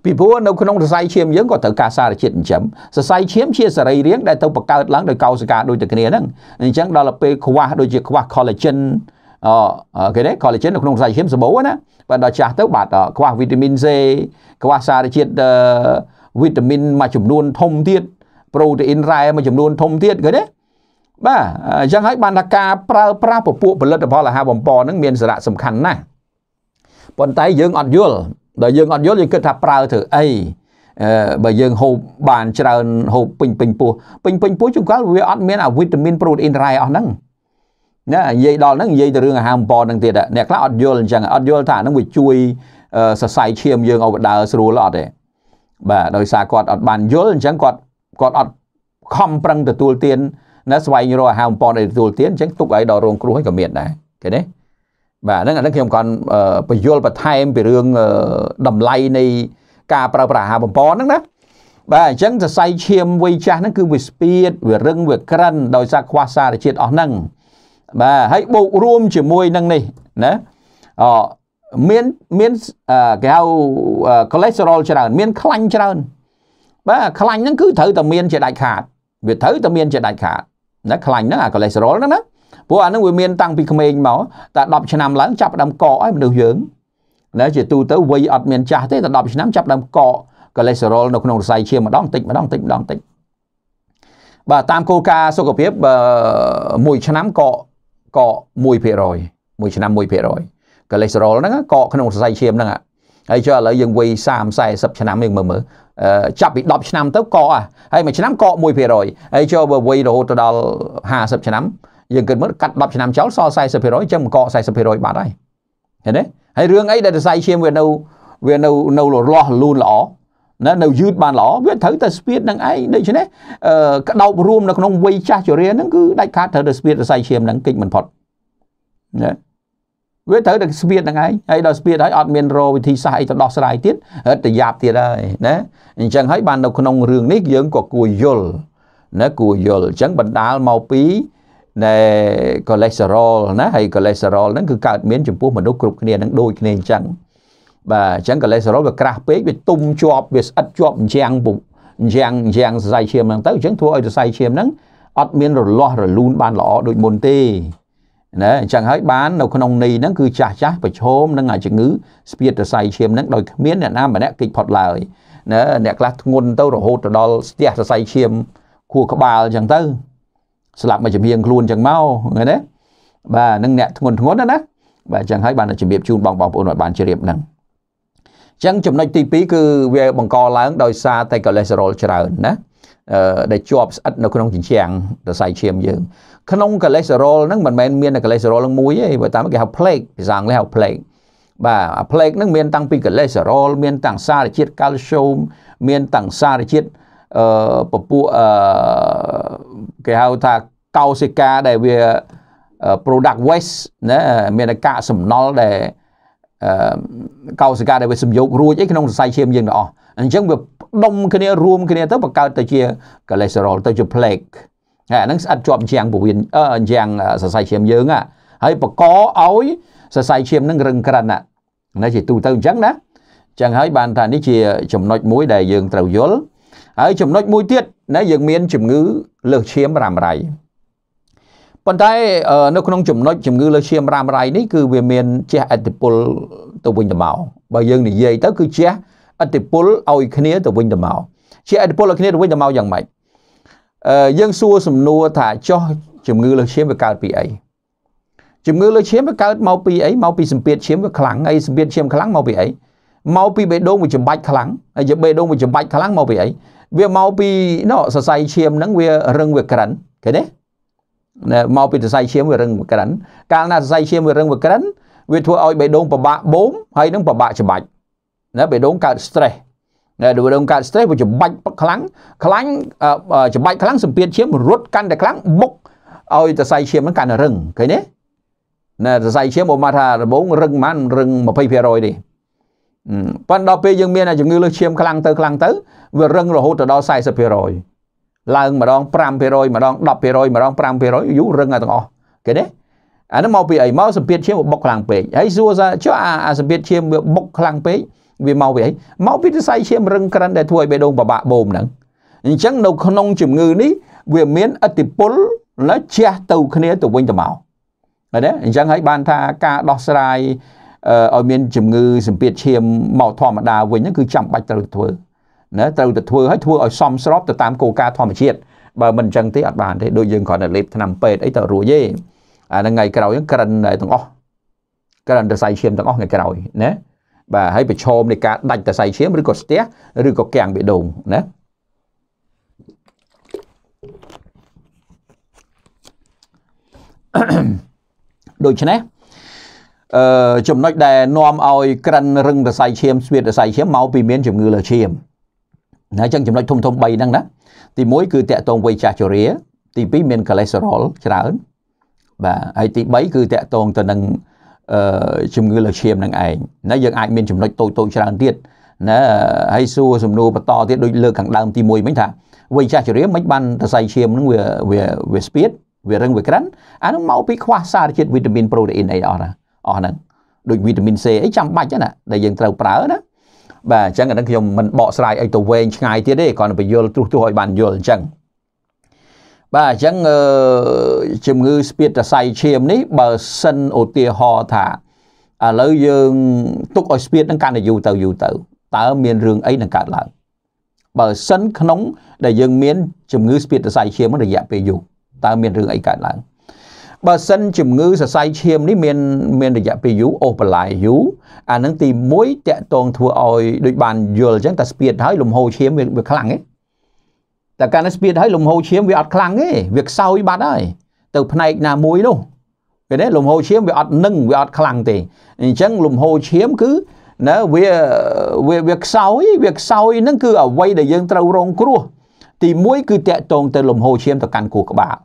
ពីព្រោះនៅក្នុងសរសៃឈាមយើងក៏ត្រូវការសារជាតិចិញ្ចឹមសរសៃឈាមជាសរីរាង្គដែលទៅបង្កើតឡើងដោយកោសិកាដូចតែគ្នាហ្នឹងអញ្ចឹងដល់ពេលខ្វះដូចជាខ្វះ collagen គេនេះ collagen នៅក្នុងខ្សែឈាមសម្បូរណាបាទដល់ចាស់ទៅបាទខ្វះវីតាមីន C ខ្វះសារជាតិវីតាមីនមួយចំនួនធំទៀតប្រូតេអ៊ីនរ៉ែមួយចំនួនធំទៀតគេណាបាទអញ្ចឹងហើយបានថាការប្រើប្រាស់ពពួកផលិតផលអាហារបំពងហ្នឹងមានសារៈសំខាន់ណាស់ប៉ុន្តែយើងអត់យល់ដល់យើងអត់យល់យើងគិតថាប្រើធ្វើអីបើយើងហូបបានច្រើនហូបពេញពេញពោះពេញពេញពោះជួនកាលវាអត់មានអាវីតាមីនប្រូតេអ៊ីនរ៉ែអស់ហ្នឹងណានិយាយដល់ហ្នឹងនិយាយទៅរឿងអាហារបំពងហ្នឹងទៀតអ្នកខ្លះអត់យល់អញ្ចឹងអត់យល់ថាហ្នឹងវាជួយសរសៃឈាមយើងឲ្យបដើស្រួលអត់ទេបាទដោយសារគាត់អត់បានយល់អញ្ចឹងគាត់គាត់អត់ខំប្រឹងទទួលទានណាស្វែងរកអាហារបំពងឲ្យទទួលទានអញ្ចឹងទុកឲ្យដល់រងគ្រោះហ្នឹងក៏មានដែរឃើញទេបាទហ្នឹងអានេះខ្ញុំគាត់បញ្យល់បន្ថែមពីរឿងតម្លៃនៃការប្រើប្រាស់អាហារបំពងហ្នឹងណាបាទអញ្ចឹងសរសៃឈាមវ័យចាស់ហ្នឹងគឺវាស្ពាតវារឹងវាក្រិនដោយសារខ្វះសារជាតិអស់ហ្នឹងបាទហើយបូករួមជាមួយនឹងនេះណាអមានមានគេហៅ cholesterol ច្រើនមានខ្លាញ់ច្រើនបាទខ្លាញ់ហ្នឹងគឺត្រូវតែមានជាដាច់ខាត វាត្រូវតែមានជាដាច់ខាតណាខ្លាញ់ហ្នឹងអា cholesterol ហ្នឹងណាព្រោះអាហ្នឹងវាមានតាំងពីក្មេងមកតែ10ឆ្នាំឡើងចាប់ដើមកកហើយមនុស្សយើងណាជាទូទៅវ័យអត់មានចាស់ទេតែ10ឆ្នាំចាប់ដើមកក cholesterol នៅក្នុងរសៃឈាមម្ដងតិចម្ដងតិចម្ដងតិចបាទតាមគោលការណ៍សុខភាពមួយឆ្នាំក៏កក1%មួយឆ្នាំ1%កូលេស្តេរ៉ុលហ្នឹងកកក្នុងសរសៃឈាមហ្នឹងហើយចុះឥឡូវយើងវ័យ30 40ឆ្នាំយើងមើលមើលចាប់ពី10ឆ្នាំទៅកកហើយមួយឆ្នាំកក1%ហើយចុះបើវ័យរហូតទៅដល់50ឆ្នាំយើងគិតមើលកាត់10ឆ្នាំចោលសល់40%អញ្ចឹងកក40%បាត់ហើយឃើញទេហើយរឿងអីដែលសរសៃឈាមវានៅវានៅនៅលាស់លូនល្អណានៅយឺតបានល្អវាត្រូវតែស្ពៀតនឹងឯងដូច្នេះក្តោបរួមនៅក្នុងវ័យចាស់ជរាហ្នឹងគឺដាច់ខាតត្រូវតែស្ពៀតរសៃឈាមហ្នឹងគេចមិនផុតណាវាត្រូវតែស្ពៀតហ្នឹងឯងហើយដល់ស្ពៀតហើយអត់មានរោវិធីសាស្ត្រអីទៅដោះស្រាយទៀតរត់ទៅយ៉ាប់ទៀតហើយណាអញ្ចឹងហើយបាននៅក្នុងរឿងនេះយើងក៏គួរយល់ណាគួរយល់អញ្ចឹងបណ្ដាលមកពីណែកូលេស្តេរ៉ុលណាហើយកូលេស្តេរ៉ុលហ្នឹងគឺកើតមានចំពោះមនុស្សគ្រប់គ្នានឹងដូចគ្នាអញ្ចឹងបាទអញ្ចឹងកលេសរ៉ុលវាក្រាស់ពេកវាទុំជាប់វាស្អិតជាប់យ៉ាងយ៉ាងយ៉ាងសរសៃឈាមហ្នឹងទៅអញ្ចឹងធ្វើឲ្យសរសៃឈាមហ្នឹងអត់មាន រលាស់រលូនបានល្អដូចមុនទេណាអញ្ចឹងហើយបាននៅក្នុងន័យហ្នឹងគឺចាស់ចាស់ប្រឈមនឹងអាជំងឺស្ពាតសរសៃឈាមហ្នឹងដោយគ្មានអ្នកណាម្នាក់គេចផុតឡើយណាអ្នកខ្លះធ្ងន់ទៅរហូតទៅដល់ស្ទះសរសៃឈាមខួរក្បាលអញ្ចឹងទៅស្លាប់មកជំនៀងខ្លួនអញ្ចឹងមកឃើញទេបាទនឹងអ្នកធ្ងន់ធ្ងន់ណាបាទអញ្ចឹងហើយបានជំរាបជូនបងបងប្អូនឲ្យបានជ្រាបហ្នឹងចឹងចំណុចទី2គឺវាបង្កឡើងដោយសារតែកូលេស្តេរ៉ុលច្រើនណាដែលជាប់ស្អិតនៅក្នុងជញ្ជាំងសរសៃឈាមយើង ក្នុងកូលេស្តេរ៉ុលហ្នឹងមិនមែនមានកូលេស្តេរ៉ុលមួយទេបើតាមគេហៅ plaque ភាសាអង់គ្លេសហៅ plaque បាទអា plaque ហ្នឹងមានតាំងពីកូលេស្តេរ៉ុលមានតាំងសារជាតិកាល់ស្យូម មានតាំងសារជាតិអឺពពួកអឺគេហៅថាកោសិកាដែលវា product waste ណាមានកាកសំណល់ដែលកោសិកាដែលវាសំយោគរួចអីក្នុងសរសៃឈាមយើងទាំងអស់អញ្ចឹងវាដុំគ្នារួមគ្នាទៅបង្កើតទៅជា cholesterol ទៅជា plaque ហើយអាហ្នឹងស្អិតជាប់ជាងពោះវៀនអញ្ចឹងសរសៃឈាមយើងហើយបកឲ្យសរសៃឈាមហ្នឹងរឹងក្រិនណាជាទូទៅអញ្ចឹងណាចឹងហើយបាន ថានេះជាចំណុចមួយដែលយើងត្រូវយល់ហើយចំណុចមួយទៀតណាយើងមានជំងឺលើសឈាមរ៉ាំរ៉ៃប៉ុន្តែ នៅក្នុងចំណុចជំងឺលើឈាមរ៉ាំរ៉ៃនេះគឺវាមានជះអតិពលទៅវិញទៅមកបើយើងនិយាយទៅគឺជះអតិពលឲ្យគ្នាទៅវិញទៅមកជះអតិពលឲ្យគ្នាទៅវិញទៅមកយ៉ាងម៉េចអឺយើងសួរសំណួរថាចោះជំងឺលើឈាមវាកើតពីអីជំងឺលើឈាមវាកើតមកពីអីមកពីសម្ពាធឈាមវាខ្លាំងអីសម្ពាធឈាមខ្លាំងមកពីអីមកពីបេះដូងវាចំបាច់ខ្លាំងហើយបេះដូងវាចំបាច់ខ្លាំងមកពីអីវាមកពីណោះសរសៃឈាមហ្នឹងវារឹងវាក្រិនឃើញទេមកពីសរសៃឈាមវារឹងវាក្រិនកាលណាសរសៃឈាមវារឹងវាក្រិនវាធ្វើឲ្យបេះដូងពិបាកបូមហើយនឹងពិបាកច្បាច់ណាបេះដូងកើត stress ដែលដូងកើត stress វាច្បាច់ខ្លាំងខ្លាំងច្បាច់ខ្លាំងសម្ពាធឈាមរត់កាន់តែខ្លាំងបុកឲ្យសរសៃឈាមហ្នឹងកាន់តែរឹងឃើញទេណាសរសៃឈាមបើមកថាដំបូងរឹងប៉ុន្មាន រឹង20%ទេប៉ុន្តែដល់ពេលយើងមានជំងឺលើសឈាមខ្លាំងទៅខ្លាំងទៅវារឹងរហូតដល់40%អញ្ឡើងម្ដង5%ម្ដង10%ម្ដង5%យូររឹងតែទាំងអស់គេទេអានោះមកពីអីមកសម្ពាធឈាមបុកខ្លាំងពេកហើយសួរថាចុះអាអាសម្ពាធឈាមវាបុកខ្លាំងពេកវាមកពីអីមកពីទសៃឈាមរឹងក្រិនដែលធ្វើឲ្យបេះដូងពិបាកបូមហ្នឹងអញ្ចឹងនៅក្នុង ជំងឺនេះវាមានអតិពលណាជះទៅគ្នាទៅវិញទៅមកឃើញទេអញ្ចឹងហើយបានថាការដោះស្រាយឲ្យមានជំងឺសម្ពាធឈាមមកធម្មតាវិញហ្នឹងគឺចាំបាច់ត្រូវធ្វើណាត្រូវតែធ្វើឲ្យធ្វើឲ្យសមស្របទៅតាមគោលការណ៍ធម្មជាតិបើមិនអញ្ចឹងទេអត់បានទេដូចយើងគ្រាន់តែលេបថ្នាំពេទ្យអីទៅរួចទេអាហ្នឹងថ្ងៃក្រោយហ្នឹងក្រិនតែទាំងអស់ក្រិនតែសៃឈាមទាំងអស់ថ្ងៃក្រោយណាបាទហើយប្រឈមនៃការដាច់តសៃឈាមឬក៏ស្ទះឬក៏កាំងបេះដូងណាដូច្នេះអឺចំណុចដែលនាំឲ្យក្រិនរឹងតសៃឈាមស្វៀតតសៃឈាមមកពីមានជំងឺលើឈាមណាអញ្ចឹងចំណុចធំធំ3ហ្នឹងណាទី1គឺតកតងវ័យចាស់ជរា ទី2មាន cholesterol ច្រើនបាទហើយទី3គឺតកតងទៅនឹងអឺជំងឺលើឈាមនឹងឯងណាយើងអាចមានចំណុចតូចតូចច្រើនទៀតណាហើយសួរសំណួរបន្តទៀតដូចលើកខាងដើមទី1មិញថាវ័យចាស់ជរាមិនបានសរសៃឈាមនឹងវាវាវាស្ពាតវារឹងវាក្រិនអានឹងមកពីខ្វះសារជាតិវីតាមីនប្រូតេអ៊ីនអីអស់ណាអស់ហ្នឹងដូចវីតាមីន C អីចាំបាច់ណាដែលយើងត្រូវប្រើណាបាទអញ្ចឹងអានឹងខ្ញុំមិនបកស្រាយអីទៅវែងឆ្ងាយទៀតទេគ្រាន់តែបញ្យល់ទ្រុសទ្រុសឲ្យបានយល់អញ្ចឹងបាទអញ្ចឹងជំងឺស្ពាតស័យឈាមនេះ បើសិនឧទាហរណ៍ថាឥឡូវយើង ទុកឲ្យស្ពាតនឹងកាន់តែយូរទៅយូរទៅតើមានរឿងអីនឹងកើតឡើងបើសិនក្នុង ដែលយើងមានជំងឺស្ពាតស័យឈាមរយៈពេលយូរតើមានរឿងអីកើតឡើងបើសិនជំងឺសរសៃឈាមនេះមានមានរយៈពេលយូរអូសបន្លាយយូរអានឹងទី1តកតងធ្វើឲ្យដូចបានយល់អញ្ចឹងតែស្ពាតហើយលំហូរឈាមវាខ្លាំងទេតែកាលណាស្ពាតហើយលំហូរឈាមវាអត់ខ្លាំងទេវាខ្សោយបាត់ហើយទៅផ្នែកណាមួយនោះឃើញទេលំហូរឈាមវាអត់នឹងវាអត់ខ្លាំងទេអញ្ចឹងលំហូរឈាមគឺណាវាវាវាខ្សោយវាខ្សោយហ្នឹងគឺអ្វីដែលយើងត្រូវរងគ្រោះ ទី1គឺតកតងទៅលំហូរឈាមទៅកាន់គូក្បាល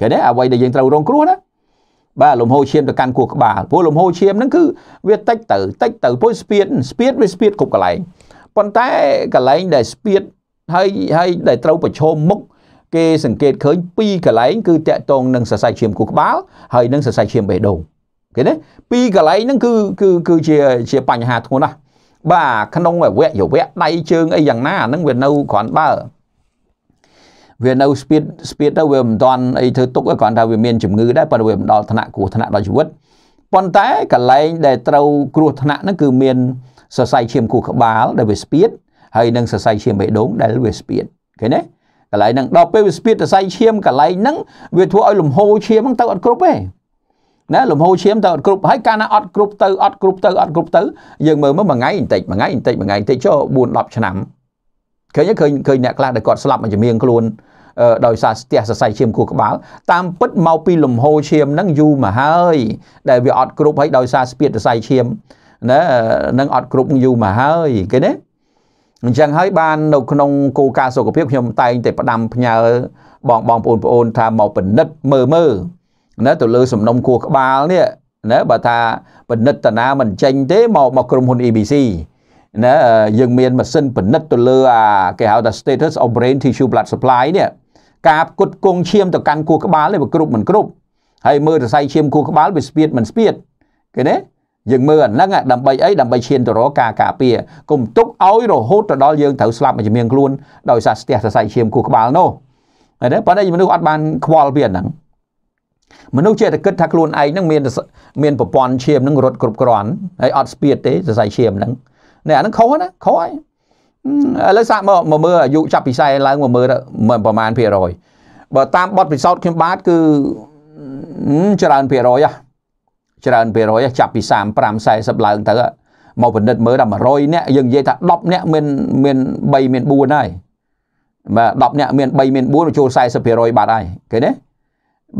ឃើញទេអ្វីដែលយើងត្រូវរងគ្រោះណា បាទលំហូរឈាមទៅកាន់គោះក្បាលព្រោះលំហូរឈាមហ្នឹងគឺវាតិចទៅតិចទៅពុយស្ពាតស្ពាតវាស្ពាតគ្រប់កន្លែងប៉ុន្តែកន្លែងដែលស្ពាតហើយហើយដែលត្រូវប្រឈមមុខគេសង្កេតឃើញពីរកន្លែងគឺតកតងនឹងសរសៃឈាមគូក្បាលហើយនឹងសរសៃឈាមបេះដូងឃើញទេពីរកន្លែងហ្នឹងគឺគឺគឺជាជាបញ្ហាធ្ងន់ណាស់បាទក្នុងវគ្គយវៈដៃជើងអីយ៉ាងណាហ្នឹងវានៅគ្រាន់បើវានៅស្ពីតស្ពីតទៅវាមិនតាន់អីធ្វើទុកគ្រាន់តែវាមានជំងឺដែរប៉ុន្តែវាមិនដល់ថ្នាក់គ្រោះថ្នាក់ដល់ជីវិតប៉ុន្តែកលែងដែលត្រូវគ្រោះថ្នាក់ហ្នឹងគឺមានសរសៃឈាមគូក្បាលដែលវាស្ពីតហើយនឹងសរសៃឈាមបេះដូងដែលវាស្ពីតឃើញទេកន្លែងហ្នឹងដល់ពេលវាស្ពាតសរសៃឈាមកន្លែងហ្នឹងវាធ្វើឲ្យលំហូរឈាមហ្នឹងទៅអត់គ្រប់ទេណាលំហូរឈាមទៅអត់គ្រប់ហើយកាលណាអត់គ្រប់ទៅអត់គ្រប់ទៅអត់គ្រប់ទៅយើងមើលមើលមួយថ្ងៃបន្តិចមួយថ្ងៃបន្តិចមួយថ្ងៃបន្តិចចុះ4 10ឆ្នាំឃើញឃើញឃើញអ្នកខ្លះដែលគាត់ស្លាប់មួយជំនៀងខ្លួនដោយសារស្ទះសរសៃឈាមខួរក្បាលតាមពិតមកពីលំហូរឈាមហ្នឹងយូរមកហើយដែលវាអត់គ្រប់ហើយដោយសារស្ពាតសរសៃឈាមណានឹងអត់គ្រប់យូរមកហើយគេណាអញ្ចឹងហើយបាននៅក្នុងគោលការណ៍សុខភាពខ្ញុំតែងតែផ្ដាំផ្ញើ បងបងប្អូនប្អូនថាមកពិនិត្យមើលមើលណាទៅលើសំណុំខួរក្បាលនេះណាបើថាពិនិត្យតាណាមិនចេញទេមកមកក្រុមហ៊ុន ABC ណាយើងមានម៉ាស៊ីនពិនិត្យទៅលើអាគេហៅថា status of brain tissue blood supply នេះការផ្គត់ផ្គង់ឈាមទៅកាន់ខួរក្បាលនេះវាគ្រប់មិនគ្រប់ហើយមើលសរសៃឈាមខួរក្បាលវាស្ពាតមិនស្ពាតគេណាយើងមើលអាហ្នឹងដើម្បីអីដើម្បីឈានទៅរកការការពារកុំទុកឲ្យរហូតទៅដល់យើងត្រូវស្លាប់មួយជំនាញខ្លួន ដោយសារស្ទះសរសៃឈាមខួរក្បាលនោះហើយប៉ុន្តែមនុស្សអត់បានខ្វល់ពីអាហ្នឹងមនុស្សចេះតែគិតថាខ្លួនឯងហ្នឹងមានមានប្រព័ន្ធឈាមហ្នឹងរត់គ្រប់គ្រាន់ហើយអត់ស្ពាតទេសរសៃឈាមហ្នឹងនេះអានឹងខុសណាខុសហើយឥឡូវសាកមកមកមើលអាយុចាប់ពី40ឡើងមកមើលប្រហែលភាគរយបើតាមបទពិសោធន៍ខ្ញុំបាទគឺច្រើនភាគរយច្រើនភាគរយចាប់ពី35 40ឡើងទៅមកពិនិត្យមើលដល់100នាក់យើងនិយាយថា10នាក់មានមាន3មាន4ហើយបាទ10នាក់មាន3មាន4ចូល40%បាត់ហើយឃើញទេ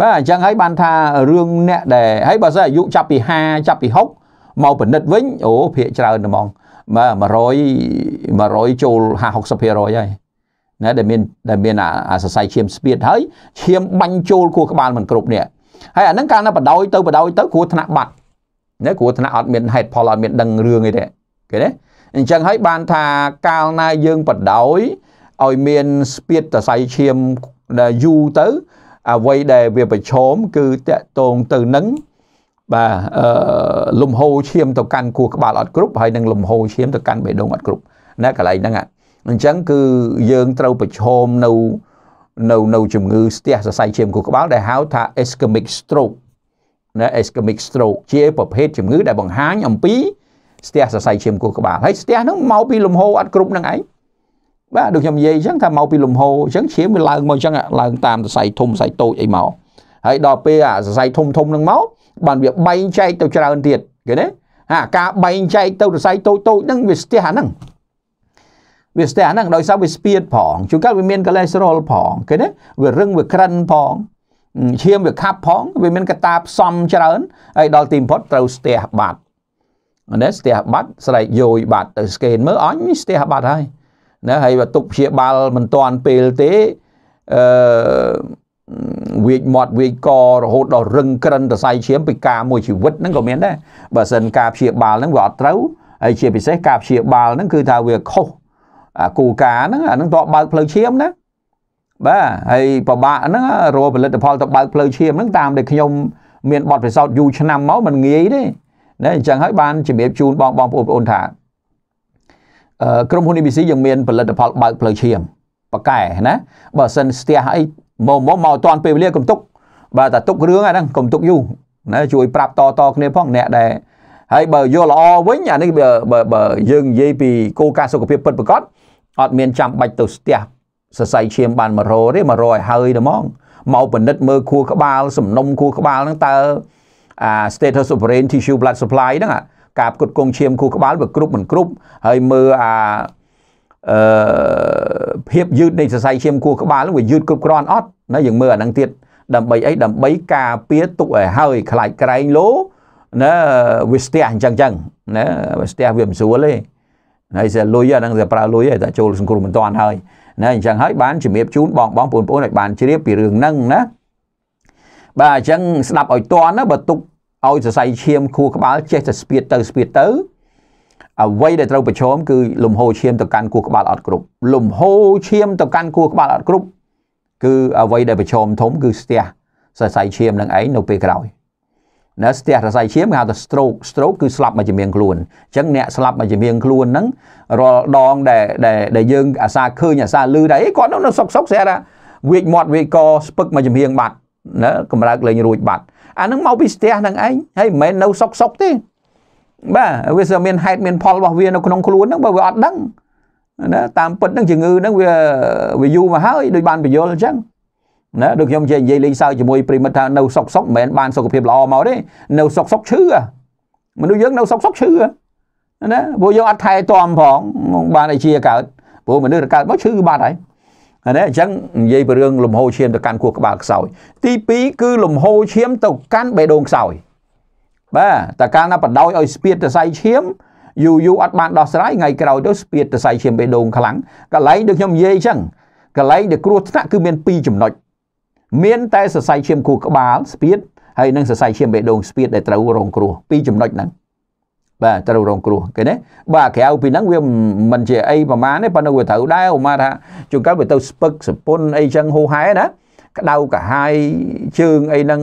បាទអញ្ចឹងហើយបានថារឿងអ្នកដែលហើយបើសិនអាយុចាប់ពី50ចាប់ពី60មកពិនិត្យវិញអូភាកច្រើនហ្មងបាទ100 100ចូល50 60%ហើយណាដែលមានដែលមានអាសរសៃឈាមស្ពាតហើយឈាមបាញ់ចូលខួរក្បាលមិនគ្រប់នេះហើយអាហ្នឹងកាលណាបដោយទៅបដោយទៅគ្រោះថ្នាក់បាត់ណាគ្រោះថ្នាក់អត់មានហេតុផលអត់មានដឹងរឿងអីទេគេណាអញ្ចឹងហើយបានថាកាលណាយើងបដោយឲ្យមានស្ពាតសរសៃឈាមយូរទៅអ្វីដែលវាប្រឈមគឺតកតងទៅនឹងបាទអឺលំហូរឈាមទៅកាន់គោះក្បាលអត់គ្រប់ហើយនឹងលំហូរឈាមទៅកាន់បេះដូងអត់គ្រប់ណាកន្លែងហ្នឹងអញ្ចឹងគឺយើងត្រូវប្រឈមនៅនៅនៅជំងឺស្ទះសរសៃឈាមគោះក្បាលដែលហៅថា ischemic stroke ណា ischemic stroke ជាប្រភេទជំងឺដែលបង្ហាញអំពី ស្ទះសរសៃឈាមគោះក្បាលហើយស្ទះហ្នឹងមកពីលំហូរអត់គ្រប់ហ្នឹងឯងបាទដូចខ្ញុំនិយាយអញ្ចឹងថាមកពីលំហូរអញ្ចឹងឈាមវាឡើងមកអញ្ចឹងឡើង តាមសរសៃធំសរសៃតូចអីមកហើយដល់ពេលអាសរសៃធំធំនឹងមកបានវាបែងចែកទៅច្រើនទៀតគេណាអាការបែងចែកទៅសរសៃតូចតូចហ្នឹងវាស្ទះអាហ្នឹងវាស្ទះអាហ្នឹងដោយសារវាស្ពាតផងជួនកាលវាមានកូលេស្តេរ៉ុលផងគេណាវារឹងវាក្រិនផងឈាមវាខាប់ផង វាមានកតាផ្សំច្រើនហើយដល់ទីបំផុតត្រូវស្ទះបាត់ណាស្ទះបាត់ស្រែកយោយបាត់ទៅស្កេនមើលអញស្ទះបាត់ហើយណាហើយបើទុកព្យាបាលមិនតាន់ពេលទេអឺវាយមាត់វាយករហូតដល់រឹងក្រិនតសៃឈាមពីការមួយជីវិតហ្នឹងក៏មានដែរបើសិនការព្យាបាលហ្នឹងវាអត់ត្រូវហើយជាពិសេសការព្យាបាលហ្នឹងគឺថាវាខុសអាគូការហ្នឹងអាហ្នឹងតបើកផ្លូវឈាមណាបាទហើយប្របាក់ហ្នឹងរកផលិតផលតបើកផ្លូវឈាមហ្នឹងតាមដែលខ្ញុំមានបទពិសោធន៍យូរឆ្នាំមកมันងាយទេណាអញ្ចឹងហើយបានជំរាបជូនបងបងប្អូនបងប្អូនថាក្រុមហ៊ុន ABC យើងមានផលិតផលបើកផ្លូវឈាមប៉កែណាបើសិនស្ទះអីមកមកមកអត់តាន់ពេលវេលាកុំទុកបាទតែទុករឿងហ្នឹងកុំទុកយូរណាជួយប្រាប់តតគ្នាផងអ្នកដែលហើយបើយល់ល្អវិញអានេះបើយើងនិយាយពីគោលការណ៍សុខភាពពិតប្រាកដអត់មានចាំបាច់ទៅស្ទះសរសៃឈាមបាន100ទេ100ឲ្យហើយហ្មងមកពិនិត្យមើលខួរក្បាលសំណុំខួរក្បាលហ្នឹងតើអា status of brain tissue blood supply ហ្នឹងអាការផ្គត់ផ្គង់ឈាមខួរក្បាលវាគ្រប់មិនគ្រប់ហើយមើលអាអឺភាពយឺតនៃសរសៃឈាមគោះក្បាលនោះវាយឺតគ្រប់គ្រាន់អត់ណាយើងមើលអាហ្នឹងទៀតដើម្បីអីដើម្បីការពារទុកឲ្យហើយខ្លាចក្រែងលោណាវាស្ទះអញ្ចឹងអញ្ចឹងណាវាស្ទះវាមិនស្រួលទេហើយសិលុយអាហ្នឹងសិប្រើលុយតែចូលសង្គ្រោះមិនតាន់ហើយណាអញ្ចឹងហើយបានជំរាបជូនបងបងបងប្អូនឲ្យបានជ្រាបពីរឿងហ្នឹងណាបាទអញ្ចឹងស្ដាប់ឲ្យតាន់ណាបើទុកឲ្យសរសៃឈាមខួរក្បាលចេះតែស្ពាតទៅស្ពាតទៅអ្វីដែលត្រូវប្រឈមគឺលំហូរឈាមទៅកាន់គោះក្បាលអត់គ្រប់លំហូរឈាមទៅកាន់គោះក្បាលអត់គ្រប់គឺអ្វីដែលប្រឈមធំគឺស្ទះសរសៃឈាមនឹងឯងនៅពេលក្រោយណាស្ទះសរសៃឈាមគេហៅថា stroke stroke គឺស្លាប់មកជំនាញខ្លួនអញ្ចឹងអ្នកស្លាប់មកជំនាញខ្លួនហ្នឹងរាល់ដងដែលដែលយើងអាសាឃើញអាសាលឺដែរអីគាត់នៅសុកសុកស្អាតថាវាកមាត់វាកកស្ពឹកមកជំនាញបាត់ណាកម្រើកលេងរួចបាត់អានឹងមកពីស្ទះហ្នឹងឯងហើយមិនមែននៅសុកសុកទេបាទវាសើមានហេតុមានផលរបស់វានៅក្នុងខ្លួនហ្នឹងបើវាអត់ដឹងណាតាមពិតហ្នឹងជំងឺហ្នឹងវាវាយូរមកហើយដូចបានបញ្យល់អញ្ចឹងណាដូចខ្ញុំនិយាយលេងសើចជាមួយប្រិមិត្តថានៅសុកសុកមិនមែនបានសុខភាពល្អមកទេនៅសុកសុកឈឺមនុស្សយើងនៅសុកសុកឈឺណាព្រោះយើងអត់ថែទាំផងបានឲ្យជាកើតព្រោះមនុស្សកើតមកឈឺបាត់ហើយណាអញ្ចឹងនិយាយពីរឿងលំហូរឈាមទៅកាន់គោះក្បាលខ្សោយ ទី2គឺលំហូរឈាម ទៅកាន់បេះដូងខ្សោយបាទតែកាលណាបដោយឲ្យស្ពាតទៅសៃឈាមយូរយូរអត់បានដោះស្រាយថ្ងៃក្រោយទៅស្ពាតទៅសៃឈាមបេះដូងខ្លាំងកន្លែងដូចខ្ញុំនិយាយអញ្ចឹងកន្លែងដែលគ្រោះថ្នាក់គឺមាន2ចំណុចមាន តែសរសៃឈាមខួរក្បាល ស្ពាតហើយនិងសរសៃឈាមបេះដូងស្ពាតដែលត្រូវរងគ្រោះពីចំណុចហ្នឹងបាទត្រូវរងគ្រោះគេណាបាទក្រៅពីហ្នឹងវាមិនជាអីប្រមាណទេប៉ុន្តែវាត្រូវដែរឧមាថាជួនកាលវាទៅស្ពឹកសពុនអីចឹងហូហែណាក្តៅកាហាយជើងអីហ្នឹង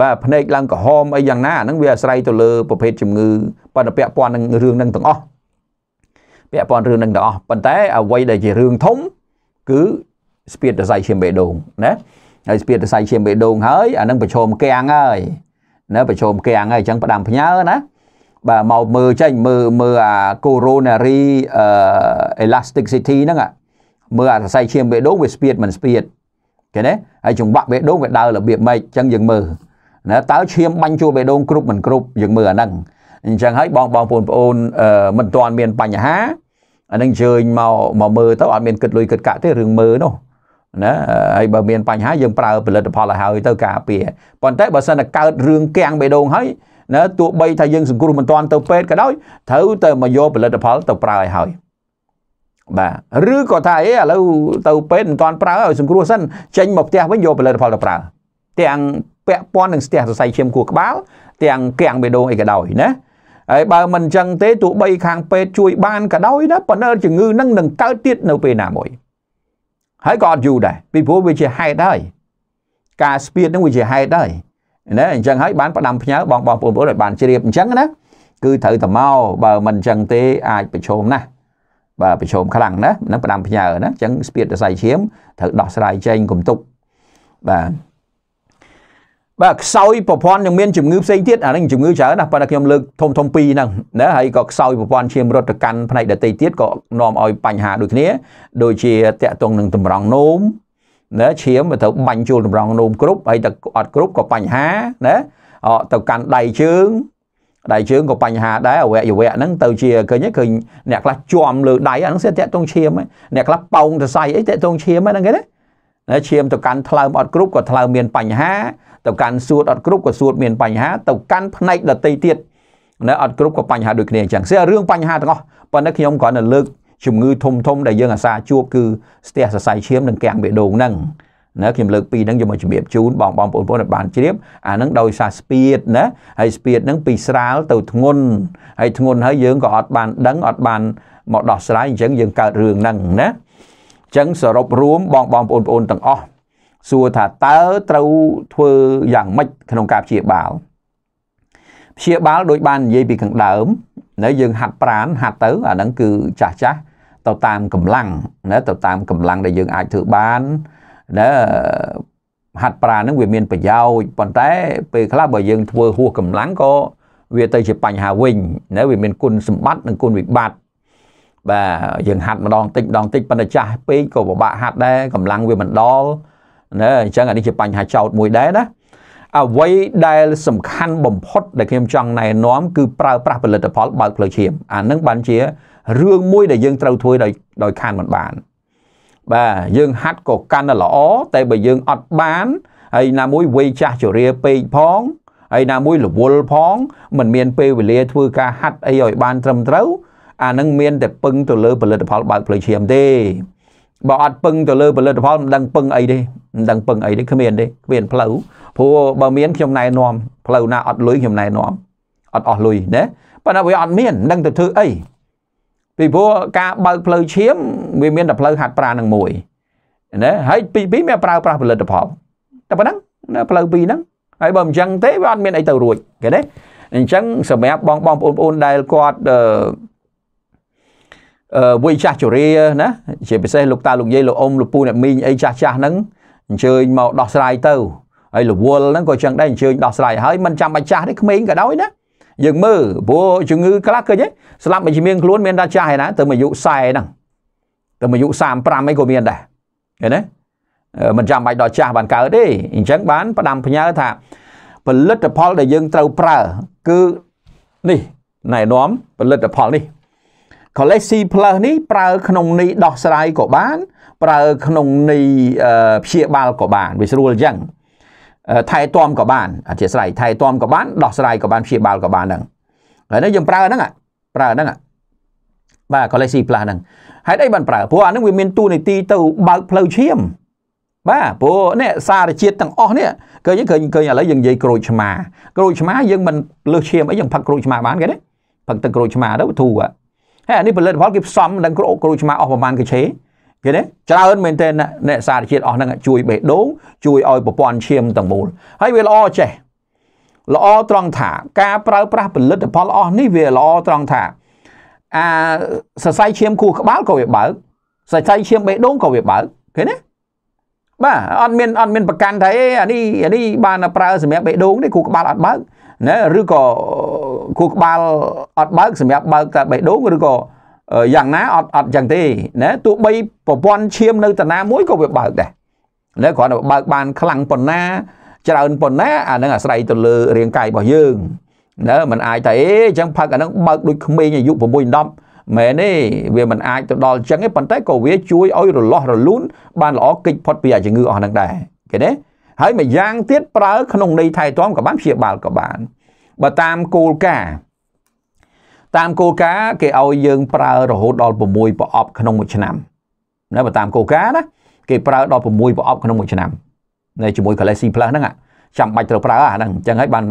បាទភ្នែកឡើងក្រហមអីយ៉ាងណាហ្នឹងវាអាស្រ័យទៅលើប្រភេទជំងឺប៉ុន្តែពាក់ព័ន្ធនឹងរឿងហ្នឹងទាំងអស់ពាក់ព័ន្ធរឿងហ្នឹងទាំងអស់ប៉ុន្តែអ្វីដែលជារឿងធំគឺស្ពាតសរសៃឈាមបេះដូងណាហើយស្ពាតសរសៃឈាមបេះដូងហើយអានឹងប្រឈមកាំងហើយណាប្រឈមកាំងហើយអញ្ចឹងផ្ដាំផ្ញើណាបាទមកមើលចេញមើលមើលអា coronary elasticity ហ្នឹងមើលអាសរសៃឈាមបេះដូងវាស្ពាតមិនស្ពាតឃើញទេហើយចង្វាក់បេះដូងវាដើររបៀបម៉េចអញ្ចឹងយើងមើលណាតើឈាមបាញ់ចូលបេះដូងគ្រប់មិនគ្រប់យើងមើលអាហ្នឹងអញ្ចឹងហើយបងបងប្អូនប្អូនមិនទាន់មានបញ្ហាអានឹងជើញមកមកមើលទៅអត់មានគិតលុយគិតកាក់ទេរឿងមើលនោះណាហើយបើមានបញ្ហាយើងប្រើផលិតផលឲ្យហើយ ទៅការពារប៉ុន្តែបើសិនតែកើតរឿងកាំងបេះដូងហើយណាទោះបីថាយើងសង្គ្រោះមិនទាន់ទៅពេទ្យក៏ដោយត្រូវតែមកយកផលិតផលទៅប្រើឲ្យហើយបាទឬក៏ថាអីឥឡូវទៅពេទ្យមិនទាន់ប្រើឲ្យសង្គ្រោះសិនចេញមកផ្ទះវិញយកផលិតផលទៅប្រើទាំងពាក់ព័ន្ធនឹងស្ទះសរសៃឈាមខួរក្បាលទាំងគាំងបេះដូងអីក៏ដោយណាហើយបើមិនអញ្ចឹងទេទោះបីខាងពេទ្យជួយបានក៏ដោយណាប៉ុន្តែជំងឺនឹងនឹងកើតទៀតនៅពេលណាមួយហើយក៏អត់យូរដែរពីព្រោះវាជាហេតុហើយការស្ពាតនឹងវាជាហេតុហើយណាអញ្ចឹងហើយបានផ្ដាំផ្ញើបងបងប្អូនបងប្អូនឲ្យបានជ្រាបអញ្ចឹងណាគឺត្រូវតែមកបើមិនអញ្ចឹងទេអាចប្រឈមណាស់បាទប្រឈមខ្លាំងណាស់នឹងផ្ដាំផ្ញើណាអញ្ចឹងស្ពាតសរសៃឈាមត្រូវដោះស្រាយចេញកុំទុកបាទបាទខ្សោយប្រព័ន្ធនឹងមានជំងឺផ្សេងទៀតអានេះជំងឺច្រើនណាស់ប៉ុន្តែខ្ញុំលើកធំធំពីរហ្នឹងណាហើយក៏ខ្សោយប្រព័ន្ធឈាមរត់ទៅកាន់ផ្នែកដតីទៀតក៏នាំឲ្យបញ្ហាដូចគ្នាដូចជាតាក់ទងនឹងតម្រង់នោមណាឈាមវាត្រូវបាញ់ចូលតម្រង់នោមគ្រប់ហើយតែអត់គ្រប់ក៏បញ្ហាណាទៅកាន់ដៃជើងដៃជើងក៏បញ្ហាដែរអវយវៈហ្នឹងទៅជាឃើញឃើញអ្នកខ្លះជាប់លើដៃអាហ្នឹងសេះតាក់ទងឈាមអ្នកខ្លះប៉ោងសរសៃអីតាក់ទងឈាមហ្នឹងគេណាណាឈាមទៅកាន់ថ្លើមអត់គ្រប់ក៏ថ្លើមមានបញ្ហាទៅកាន់សួតអត់គ្រប់ក៏សួត មានបញ្ហាទៅកាន់ផ្នែកដតីទៀតណាអត់គ្រប់ក៏បញ្ហាដូចគ្នាអញ្ចឹងស្អីរឿងបញ្ហាទាំងអស់ប៉ុន្តែខ្ញុំគ្រាន់តែលើក ជំងឺធំធំដែលយើងអាសាជួបគឺស្ទះសរសៃឈាមនិងកាំងបេះដូងហ្នឹងណាខ្ញុំលើកពីរហ្នឹងយកមកជំរាបជូនបងបងប្អូនៗឲ្យបានជ្រាបអាហ្នឹងដោយសារស្ពាតណាហើយស្ពាតហ្នឹងពីស្រាលទៅធ្ងន់ហើយធ្ងន់ហើយយើងក៏អត់បានដឹងអត់បានមកដោះស្រាយអញ្ចឹងយើងកើតរឿងហ្នឹងណាចឹងសរុបរួមបងបងប្អូនប្អូនទាំងអស់សួរថាតើត្រូវធ្វើយ៉ាងម៉េចក្នុងការព្យាបាលព្យាបាលដោយ បាននិយាយពីខាងដើមនៅយើងហាត់ប្រានហាត់ទៅ អាហ្នឹងគឺចាស់ចាស់ទៅតាមកម្លាំងណាទៅតាមកម្លាំងដែលយើងអាចធ្វើបានណាហាត់ប្រាណហ្នឹងវាមានប្រយោជន៍ប៉ុន្តែ ពេលខ្លះបើយើង ធ្វើហួសកម្លាំងក៏វាទៅជាបញ្ហាវិញណាវាមានគុណសម្បត្តិនិងគុណវិបត្តិបាទយើងហាត់ម្ដងតិចម្ដងតិចប៉ុន្តែចាស់ពេកក៏ពិបាកហាត់ដែរកម្លាំងវាមិនដល់ណាអញ្ចឹងអានេះជាបញ្ហាចោតមួយដែរណាអ្វីដែល សំខាន់បំផុតដែលខ្ញុំចង់ណែនាំគឺប្រើប្រាស់ផលិតផលបើកផ្លូវឈាមអានឹងបានជារឿងមួយដែលយើងត្រូវធ្វើដោយដោយខានមិនបានបាទយើងហាត់ក៏កាន់តែល្អតែបើយើងអត់បានហើយណាមួយវ័យចាស់ជរាពេកផងហើយណាមួយរវល់ផង មិនមានពេលវេលាធ្វើការហាត់អីឲ្យបានត្រឹមត្រូវអានឹងមានតែពឹងទៅលើផលិតផលបើកផ្លូវឈាមទេបើអត់ពឹងទៅលើផលិតផលមិនដឹងពឹងអីទេមិនដឹងពឹងអីទេគ្មានទេគ្មានផ្លូវព្រោះបើមានខ្ញុំណែនាំផ្លូវណាអត់លុយខ្ញុំណែនាំអត់អស់លុយណាប៉ុន្តែវាអត់មានដឹងទៅធ្វើអីពីព្រោះការបើកផ្លូវឈាមវាមានតែផ្លូវហាត់ប្រាណនឹងមួយណាហើយពីពីមានប្រើប្រាស់ផលិតផលតែប៉ុណ្ណឹងណាផ្លូវពីរហ្នឹងហើយបើមិនចឹងទេវាអត់មានអីទៅរួចគេទេអញ្ចឹងសម្រាប់បងបងប្អូនៗដែលគាត់អឺវ័យចាស់ជរាណាជាពិសេសលោកតាលោកយាយលោកអ៊ំលោកពូអ្នកមីងអីចាស់ចាស់ហ្នឹងអញ្ជើញមកដោះស្រាយទៅហើយរវល់ហ្នឹងក៏ចឹងដែរអញ្ជើញដោះស្រាយហើយមិនចាំបាច់ចាស់ទេក្មេងក៏ដោយណាយើងមើលព្រោះជំងឺខ្លះឃើញទេស្លាប់មួយជំងឺខ្លួនមានតែចាស់ឯណាទៅអាយុ40ហ្នឹងទៅអាយុ35អីក៏មានដែរឃើញទេមិនចាំបាច់ដល់ចាស់បានកើតទេអញ្ចឹងបានផ្ដាំផ្ញើថាផលិតផលដែលយើងត្រូវប្រើគឺនេះណែនាំផលិតផលនេះ Collect C+ នេះប្រើក្នុងនីដោះស្រាយក៏បានប្រើក្នុងនីព្យាបាលក៏បានវាស្រួលអញ្ចឹងថែទាំក៏បានអធិស្ឋានថែទាំក៏បានដោះស្រាយក៏បានព្យាបាលក៏បានហ្នឹងហើយនេះយើងប្រើហ្នឹងប្រើហ្នឹងបាទ Collect C+ ហ្នឹងហេតុអីបានប្រើព្រោះអាហ្នឹងវាមានទូនីតិទៅបើកផ្លូវឈាមបាទព្រោះនេះសារជាតិទាំងអស់នេះឃើញឃើញឃើញឥឡូវយើងនិយាយក្រូចឆ្មាក្រូចឆ្មាយើងមិនលើសឈាមអីយើងផឹកក្រូចឆ្មាបានគេទេផឹកទឹកក្រូចឆ្មាទៅធូរហើយអានេះផលិតផលគេផ្សំនឹងគ្រូគ្រូឆ្មាអស់ប្រហែលកេឆេឃើញទេច្រើនមែនទេអ្នកសារជាតិអស់ហ្នឹងជួយបេះដូងជួយឲ្យប្រព័ន្ធឈាមទាំងមូល ហើយវាល្អចេះល្អត្រង់ថា ការប្រើប្រាស់ផលិតផលអស់នេះវាល្អត្រង់ថាអាសរសៃឈាមខួរក្បាលក៏វាបើកសរសៃឈាមបេះដូងក៏វាបើកឃើញទេបាទអត់មានអត់មានប្រកាន់ថាអេអានេះអានេះបានប្រើ សម្រាប់បេះដូងទេខួរក្បាលអត់បើកណាឬក៏ខួរក្បាលអត់បើកសម្រាប់បើកតែបេះដូងឬក៏យ៉ាងណាអត់អត់ចឹងទេណាទោះបីប្រព័ន្ធឈាមនៅ តាណាមួយក៏វាបើកដែរណាគ្រាន់តែបើកបានខ្លាំងប៉ុណ្ណា ច្រើនប៉ុណ្ណា អានឹងអាស្រ័យទៅលើរាងកាយរបស់យើងណាมันអាចតែអេចឹងផឹកអានឹងបើកដូចក្មេងអាយុ6 10មែនទេវាមិនអាចទៅដល់ចឹងទេប៉ុន្តែក៏វាជួយឲ្យរលាស់រលូនបានល្អកិច្ចផុតពីអាជំងឺអស់ហ្នឹងដែរឃើញទេហើយមួយយ៉ាងទៀតប្រើក្នុងន័យថែទាំក៏បានព្យាបាលក៏បានបើតាមគោលការណ៍តាមគោលការណ៍គេឲ្យយើងប្រើរហូតដល់6ប្រអប់ក្នុងមួយឆ្នាំណាបើតាមគោលការណ៍ណាគេប្រើដល់6ប្រអប់ក្នុងមួយឆ្នាំនៅជាមួយ Galaxy Plus ហ្នឹងចាំបាច់ត្រូវប្រើអាហ្នឹងអញ្ចឹងហើយបាន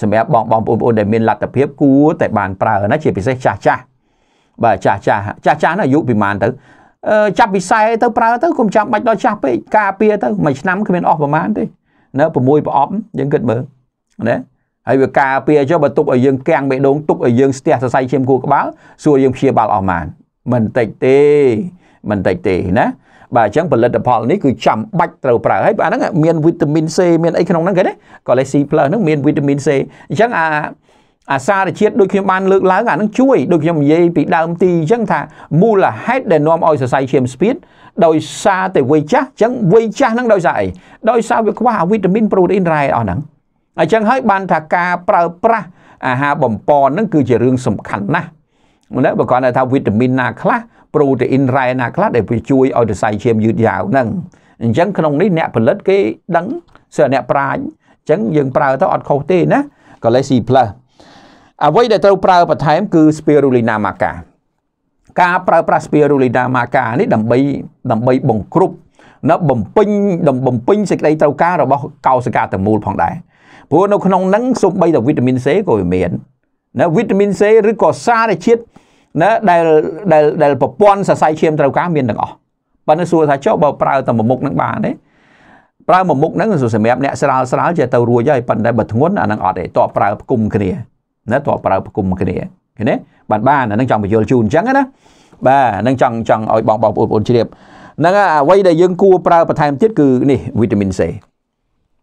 សម្រាប់បងបងប្អូនដែលមានលទ្ធភាព គួរតែបានប្រើណាជាពិសេសចាស់ចាស់បាទចាស់ចាស់ចាស់ចាស់ណាអាយុប្រហែលទៅចាប់ពិស័យទៅប្រើទៅកុំចាំបាច់ដល់ចាស់ពេកការពារទៅមួយឆ្នាំគ្មានអស់ប្រមាណទេណា6ប្រអប់យើងគិតមើលណាហើយវាការពារចុះបើទុកឲ្យយើងកាំងបេះដូងទុកឲ្យយើងស្ទះសរសៃឈាមគូក្បាលសួរយើងព្យាបាលអស់បាន មិនតិចទេ មិនតិចទេណាបាទអញ្ចឹងផលិតផលនេះគឺចាំបាច់ត្រូវប្រើហើយអាហ្នឹងមានវីតាមីន C មានអីក្នុងហ្នឹងគេណា Galaxy Plus ហ្នឹងមានវីតាមីន C អញ្ចឹងអាអាសារជាតិដូចខ្ញុំបានលើកឡើងអានឹងជួយដូចខ្ញុំនិយាយពីដើមទីអញ្ចឹងថាមូលហេតុដែលនាំឲ្យសរសៃឈាមស្ពានដោយសារតែវ័យចាស់អញ្ចឹងវ័យចាស់ហ្នឹងដោយសារអីដោយសារវាខ្វះវីតាមីនប្រូតេអ៊ីនរ៉ែអស់ហ្នឹងអញ្ចឹងហើយបានថាការប្រើប្រាស់អាហារបំពន់ហ្នឹងគឺជារឿងសំខាន់ណាស់ណាបើគាត់ថាវីតាមីនណាខ្លះប្រូតេអ៊ីនរ៉ែណាខ្លះដែលវាជួយឲ្យសរសៃឈាមយឺតយ៉ាវហ្នឹងអញ្ចឹងក្នុងនេះអ្នកផលិតគេដឹងសិស្សអ្នកប្រាជ្ញអញ្ចឹងយើងប្រើទៅអត់ខុសទេណាកូលេស៊ី plus អ្វីដែលត្រូវប្រើបន្ថែមគឺ spirulina maca ការប្រើប្រាស់ spirulina maca នេះដើម្បីដើម្បីបង្ក្រប់នៅបំពេញបំពេញសេចក្តីត្រូវការរបស់ កោសិកាតមូលផងដែរព្រោះនៅក្នុងហ្នឹងសូម្បីតែវីតាមីន C ក៏វាមានណាវីតាមីន C ឬក៏សារជាតិណាដែលដែលដែលប្រព័ន្ធសរសៃឈាមត្រូវការមានទាំងអស់ប៉ុន្តែសួរថាចុះបើប្រើតែមួយមុខនឹងបានទេប្រើមួយមុខហ្នឹងសម្រាប់អ្នកស្រាលស្រាលជាទៅរួចហើយប៉ុន្តែបើធ្ងន់អានឹងអត់ទេតបប្រើផ្គុំគ្នាណាតើប្រើប្រគុំគ្នាឃើញទេបានបានអានឹងចង់បញ្យល់ជូនអញ្ចឹងណាបាទនឹងចង់ចង់ឲ្យបងបងប្អូនបងប្អូនជ្រាបហ្នឹងអ្វីដែលយើងគួរប្រើបន្ថែមទៀតគឺនេះវីតាមីន C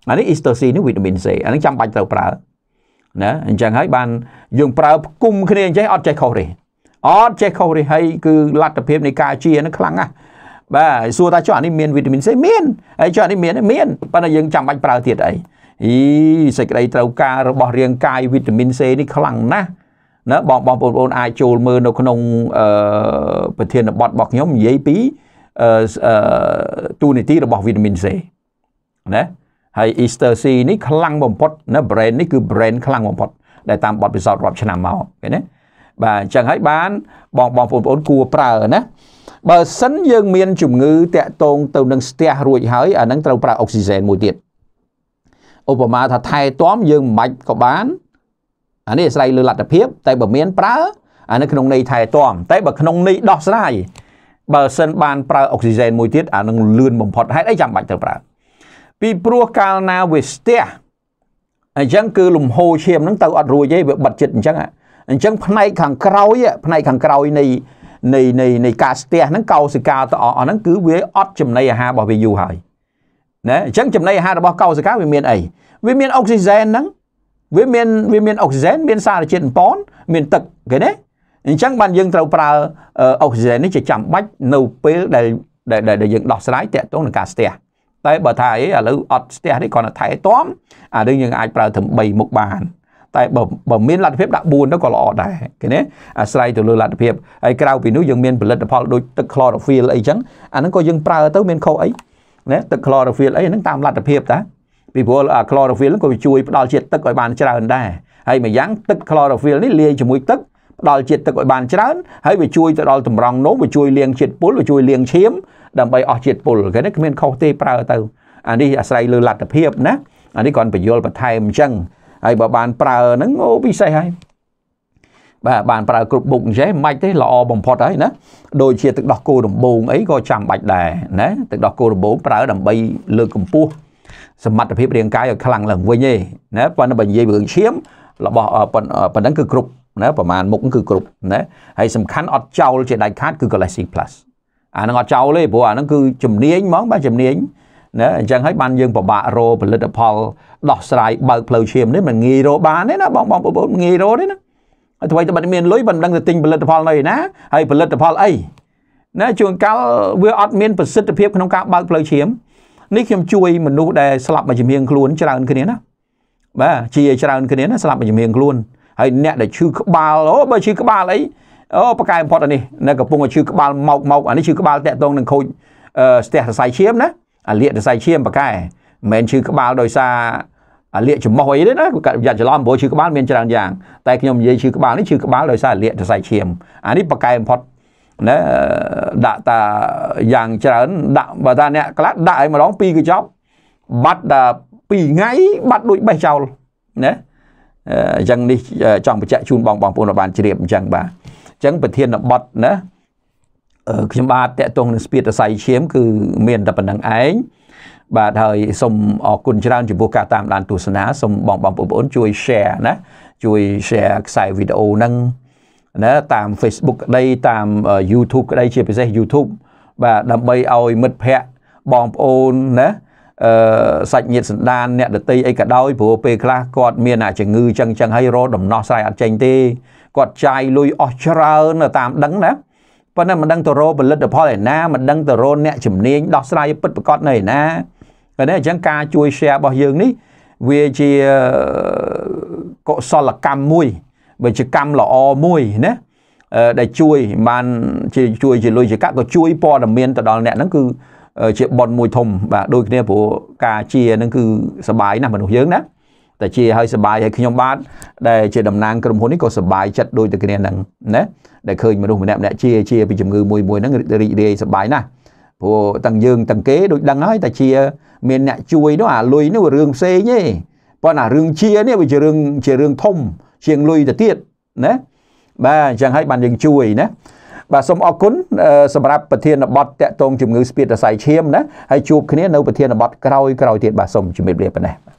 អានេះ Eastercy នេះវីតាមីន C អានេះចាំបាច់ត្រូវប្រើណាអញ្ចឹងហើយបានយើងប្រើផ្គុំគ្នាអញ្ចេះអត់ចេះខុសទេអត់ចេះខុសទេហើយគឺលទ្ធភាពនៃការជានឹងខ្លាំងណាស់បាទសួរថាចុះអានេះមានវីតាមីន C មានហើយចុះអានេះមានមានប៉ុន្តែយើងចាំបាច់ប្រើទៀតអីអីសេចក្តីត្រូវការរបស់រាងកាយវីតាមីន C នេះខ្លាំងណាស់ណាបងបងប្អូនអាចចូលមើលនៅក្នុងអឺប្រធានបទរបស់ខ្ញុំនិយាយពីអឺទូនីតិរបស់វីតាមីន C ណាហើយ Easter C នេះខ្លាំងបំផុតណា brand នេះគឺ brand ខ្លាំងបំផុតដែលតាមបទពិសោធន៍រាប់ឆ្នាំមកឃើញទេបាទអញ្ចឹងហើយបានបងបងប្អូនគួរប្រើណាបើសិនយើងមានជំងឺតាក់ទងទៅនឹងស្ទះរួចហើយអានឹងត្រូវប្រើអុកស៊ីហ្សែនមួយទៀតឧបមាថាថែទាំយើងមិនបាច់ក៏បានអានេះអាស្រ័យលើលទ្ធភាពតែបើមានប្រើអានេះក្នុងន័យថែទាំតែបើក្នុងន័យដោះស្រាយបើសិនបានប្រើអុកស៊ីហ្សែនមួយទៀតអានឹងលឿនបំផុតហេតុអីចាំបាច់ត្រូវប្រើពីព្រោះកាលណាវាស្ទះអញ្ចឹងគឺលំហូរឈាមហ្នឹងទៅអត់រួចទេវាបិទចិត្តអញ្ចឹងអញ្ចឹងផ្នែកខាងក្រោយផ្នែកខាងក្រោយនៃនៃនៃនៃការស្ទះហ្នឹងកោសិកាទាំងអស់ហ្នឹងគឺវាអត់ចំណីអាហាររបស់វាយូរហើយកណាអញ្ចឹងចំណីអាហាររបស់កោសិកាវាមានអីវាមានអុកស៊ីហ្សែនហ្នឹងវាមាន វាមានអុកស៊ីហ្សែនមានសារជាតិអប៉នមានទឹកគេណាអញ្ចឹងបានយើងត្រូវប្រើអុកស៊ីហ្សែននេះជាចាំបាច់នៅពេលដែលដែលយើងដោះស្រាយតាក់ទងនឹងការស្ទះតែបើថាអីឥឡូវអត់ស្ទះនេះគ្រាន់តែថែទាំអានឹងយើងអាចប្រើទាំង3មុខបាន តែបើបើមានលទ្ធភាពដាក់4ទៅក៏ល្អដែរគេណាអាស្រ័យទៅលើលទ្ធភាពហើយក្រៅពីនោះយើងមានផលិតផលដូចទឹក chlorophyll អីចឹងអាហ្នឹងក៏យើងប្រើទៅមានខុសអីណាទឹក chlorophyll អីហ្នឹងតាមលទ្ធភាពតាពីព្រោះ chlorophyll ហ្នឹងក៏វាជួយផ្ដល់ជាតិទឹកឲ្យបានច្រើនដែរហើយម្យ៉ាងទឹក chlorophyll នេះលាយជាមួយទឹកផ្ដល់ជាតិទឹកឲ្យបានច្រើនហើយវាជួយទៅដល់តម្រង់នោមវាជួយលាងជាតិពុលវាជួយលាងឈាមដើម្បីអស់ជាតិពុលគេនេះគ្មានខុសទេប្រើទៅអានេះអាស្រ័យលើលទ្ធភាពណាអានេះគាត់បញ្យល់បន្ថែមអញ្ចឹងហើយបើបានប្រើហ្នឹងអូពិសេសហើយបាទបានប្រើគ្រប់មុខអញ្ចឹងមិនទេល្អបំផុតហើយណាដូចជាទឹកដោះគោដំបងអីក៏ចាំបាច់ដែរណាទឹកដោះគោដំបងប្រើដើម្បីលើកកម្ពស់សមត្ថភាពរាងកាយឲ្យខ្លាំងឡើងវិញឯណាប៉ុន្តែបើនិយាយរឿងឈាមរបស់ប៉ុណ្ណឹងគឺគ្រប់ណាប្រហែលមុខគឺគ្រប់ណាហើយសំខាន់អត់ចោលជាដាច់ខាតគឺ Galaxy Plus អានឹងអត់ចោលទេព្រោះអានឹងគឺជំនាញហ្មងបាទជំនាញណាអញ្ចឹងហើយបានយើងពិបាករកផលិតផលដោះស្រាយបើកផ្លូវឈាមនេះមិនងាយរកបានទេណាបងបងប្អូនងាយរកទេណាហើយអ្វីទៅបាត់មានលុយមិនដឹងទៅទិញផលិតផលនៅឯណាហើយផលិតផលអីណាជួនកាលវាអត់មានប្រសិទ្ធភាពក្នុងការបើកផ្លូវឈាមនេះខ្ញុំជួយមនុស្សដែលស្លាប់មួយជំនៀងខ្លួនច្រើនគ្នាណាបាទជាច្រើនគ្នាណាស្លាប់មួយជំនៀងខ្លួនហើយអ្នកដែលឈឺក្បាលអូបើឈឺក្បាលអីអូប្រកែបំផុតអានេះនៅកំពុងឈឺក្បាលម៉ោកម៉ោកអានេះឈឺក្បាលតាក់ទងនឹងខូចស្ទះសរសៃឈាមណាអាលៀករសៃឈាមប្រកែមិនមែនឈឺក្បាលដោយសារអាលៀកចំោះអីទេណាកាត់ប្រយ័ត្នច្រឡំព្រោះឈឺក្បាលមានច្រើនយ៉ាងតែខ្ញុំនិយាយឈឺក្បាលនេះឈឺក្បាលដោយសារអាលៀកសរសៃឈាមអានេះប៉កែបំផុតណាដាក់តាយ៉ាងច្រើនដាក់បើថាអ្នកខ្លះដាក់ឲ្យម្ដង2កញ្ចប់បាត់ដល់2ថ្ងៃបាត់ដូចបេះចោលណាអញ្ចឹងនេះចង់បញ្ជាក់ជូនបងបងប្អូនបានជ្រាបអញ្ចឹងបាទអញ្ចឹងប្រធានបတ်ណាខ្ញុំបាទតកតងនឹងស្ពាតស័យឈាមគឺមានតែប៉ុណ្្នឹងឯងបាទហើយសូមអរគុណច្រើនចំពោះការតាមដានទស្សនាសូមបងបងប្អូន ជួយ share ណាជួយ share ខ្សែវីដេអូហ្នឹងណាតាម Facebook ក្តីតាម YouTube ក្តីជាពិសេស YouTube បាទដើម្បីឲ្យមិត្តភ័ក្តិបងប្អូនណាអឺសាច់ញាតិសន្តានអ្នកដតីអីក៏ដោយព្រោះពេលខ្លះគាត់មានអាជំងឺចឹងចឹងហើយរោដំណោះស្រាយអត់ចេញទេគាត់ចាយលុយអស់ច្រើនតាមដឹងណាប៉ុន្តែមិនដឹងទៅរកផលិតផលឯណាមិនដឹងទៅរកអ្នកជំនាញដោះស្រាយពិតប្រកបនៅឯណាប៉ុន្តែអញ្ចឹងការជួយ share របស់យើងនេះវាជាកុសលកម្មមួយបើជាកម្មល្អមួយណាដែលជួយបានជាជួយជាលុយជាកាក់ក៏ជួយព័ត៌មានទៅដល់អ្នកហ្នឹងគឺជាប៉ុនមួយធំបាទដូចគ្នាព្រោះការជាហ្នឹងគឺសបាយណាស់មនុស្សយើងណាតែជាឲ្យសបាយឲ្យខ្ញុំបាទដែលជាតំណាងក្រុមហ៊ុននេះក៏សបាយចិត្តដូចតែគ្នាហ្នឹងណាដែលឃើញមនុស្សម្នាក់ម្នាក់ជាជាពីជំងឺមួយមួយហ្នឹងរីករាយសបាយណាស់ព្រោះទាំងយើងទាំងគេដូចដឹងហើយ តែជា មានអ្នកជួយនោះអាលុយនោះរឿងផ្សេងទេប៉ុន្តែរឿងជានេះវាជារឿងជារឿងធំជាងលុយទៅទៀតណាបាទអញ្ចឹងហើយបានយើងជួយណាបាទសូមអរគុណសម្រាប់ប្រធានបទតកតងជំងឺស្ពាតសរសៃឈាមណាហើយជួបគ្នានៅប្រធានបទក្រោយក្រោយទៀតបាទសូមជម្រាបលាប៉ុណ្ណេះ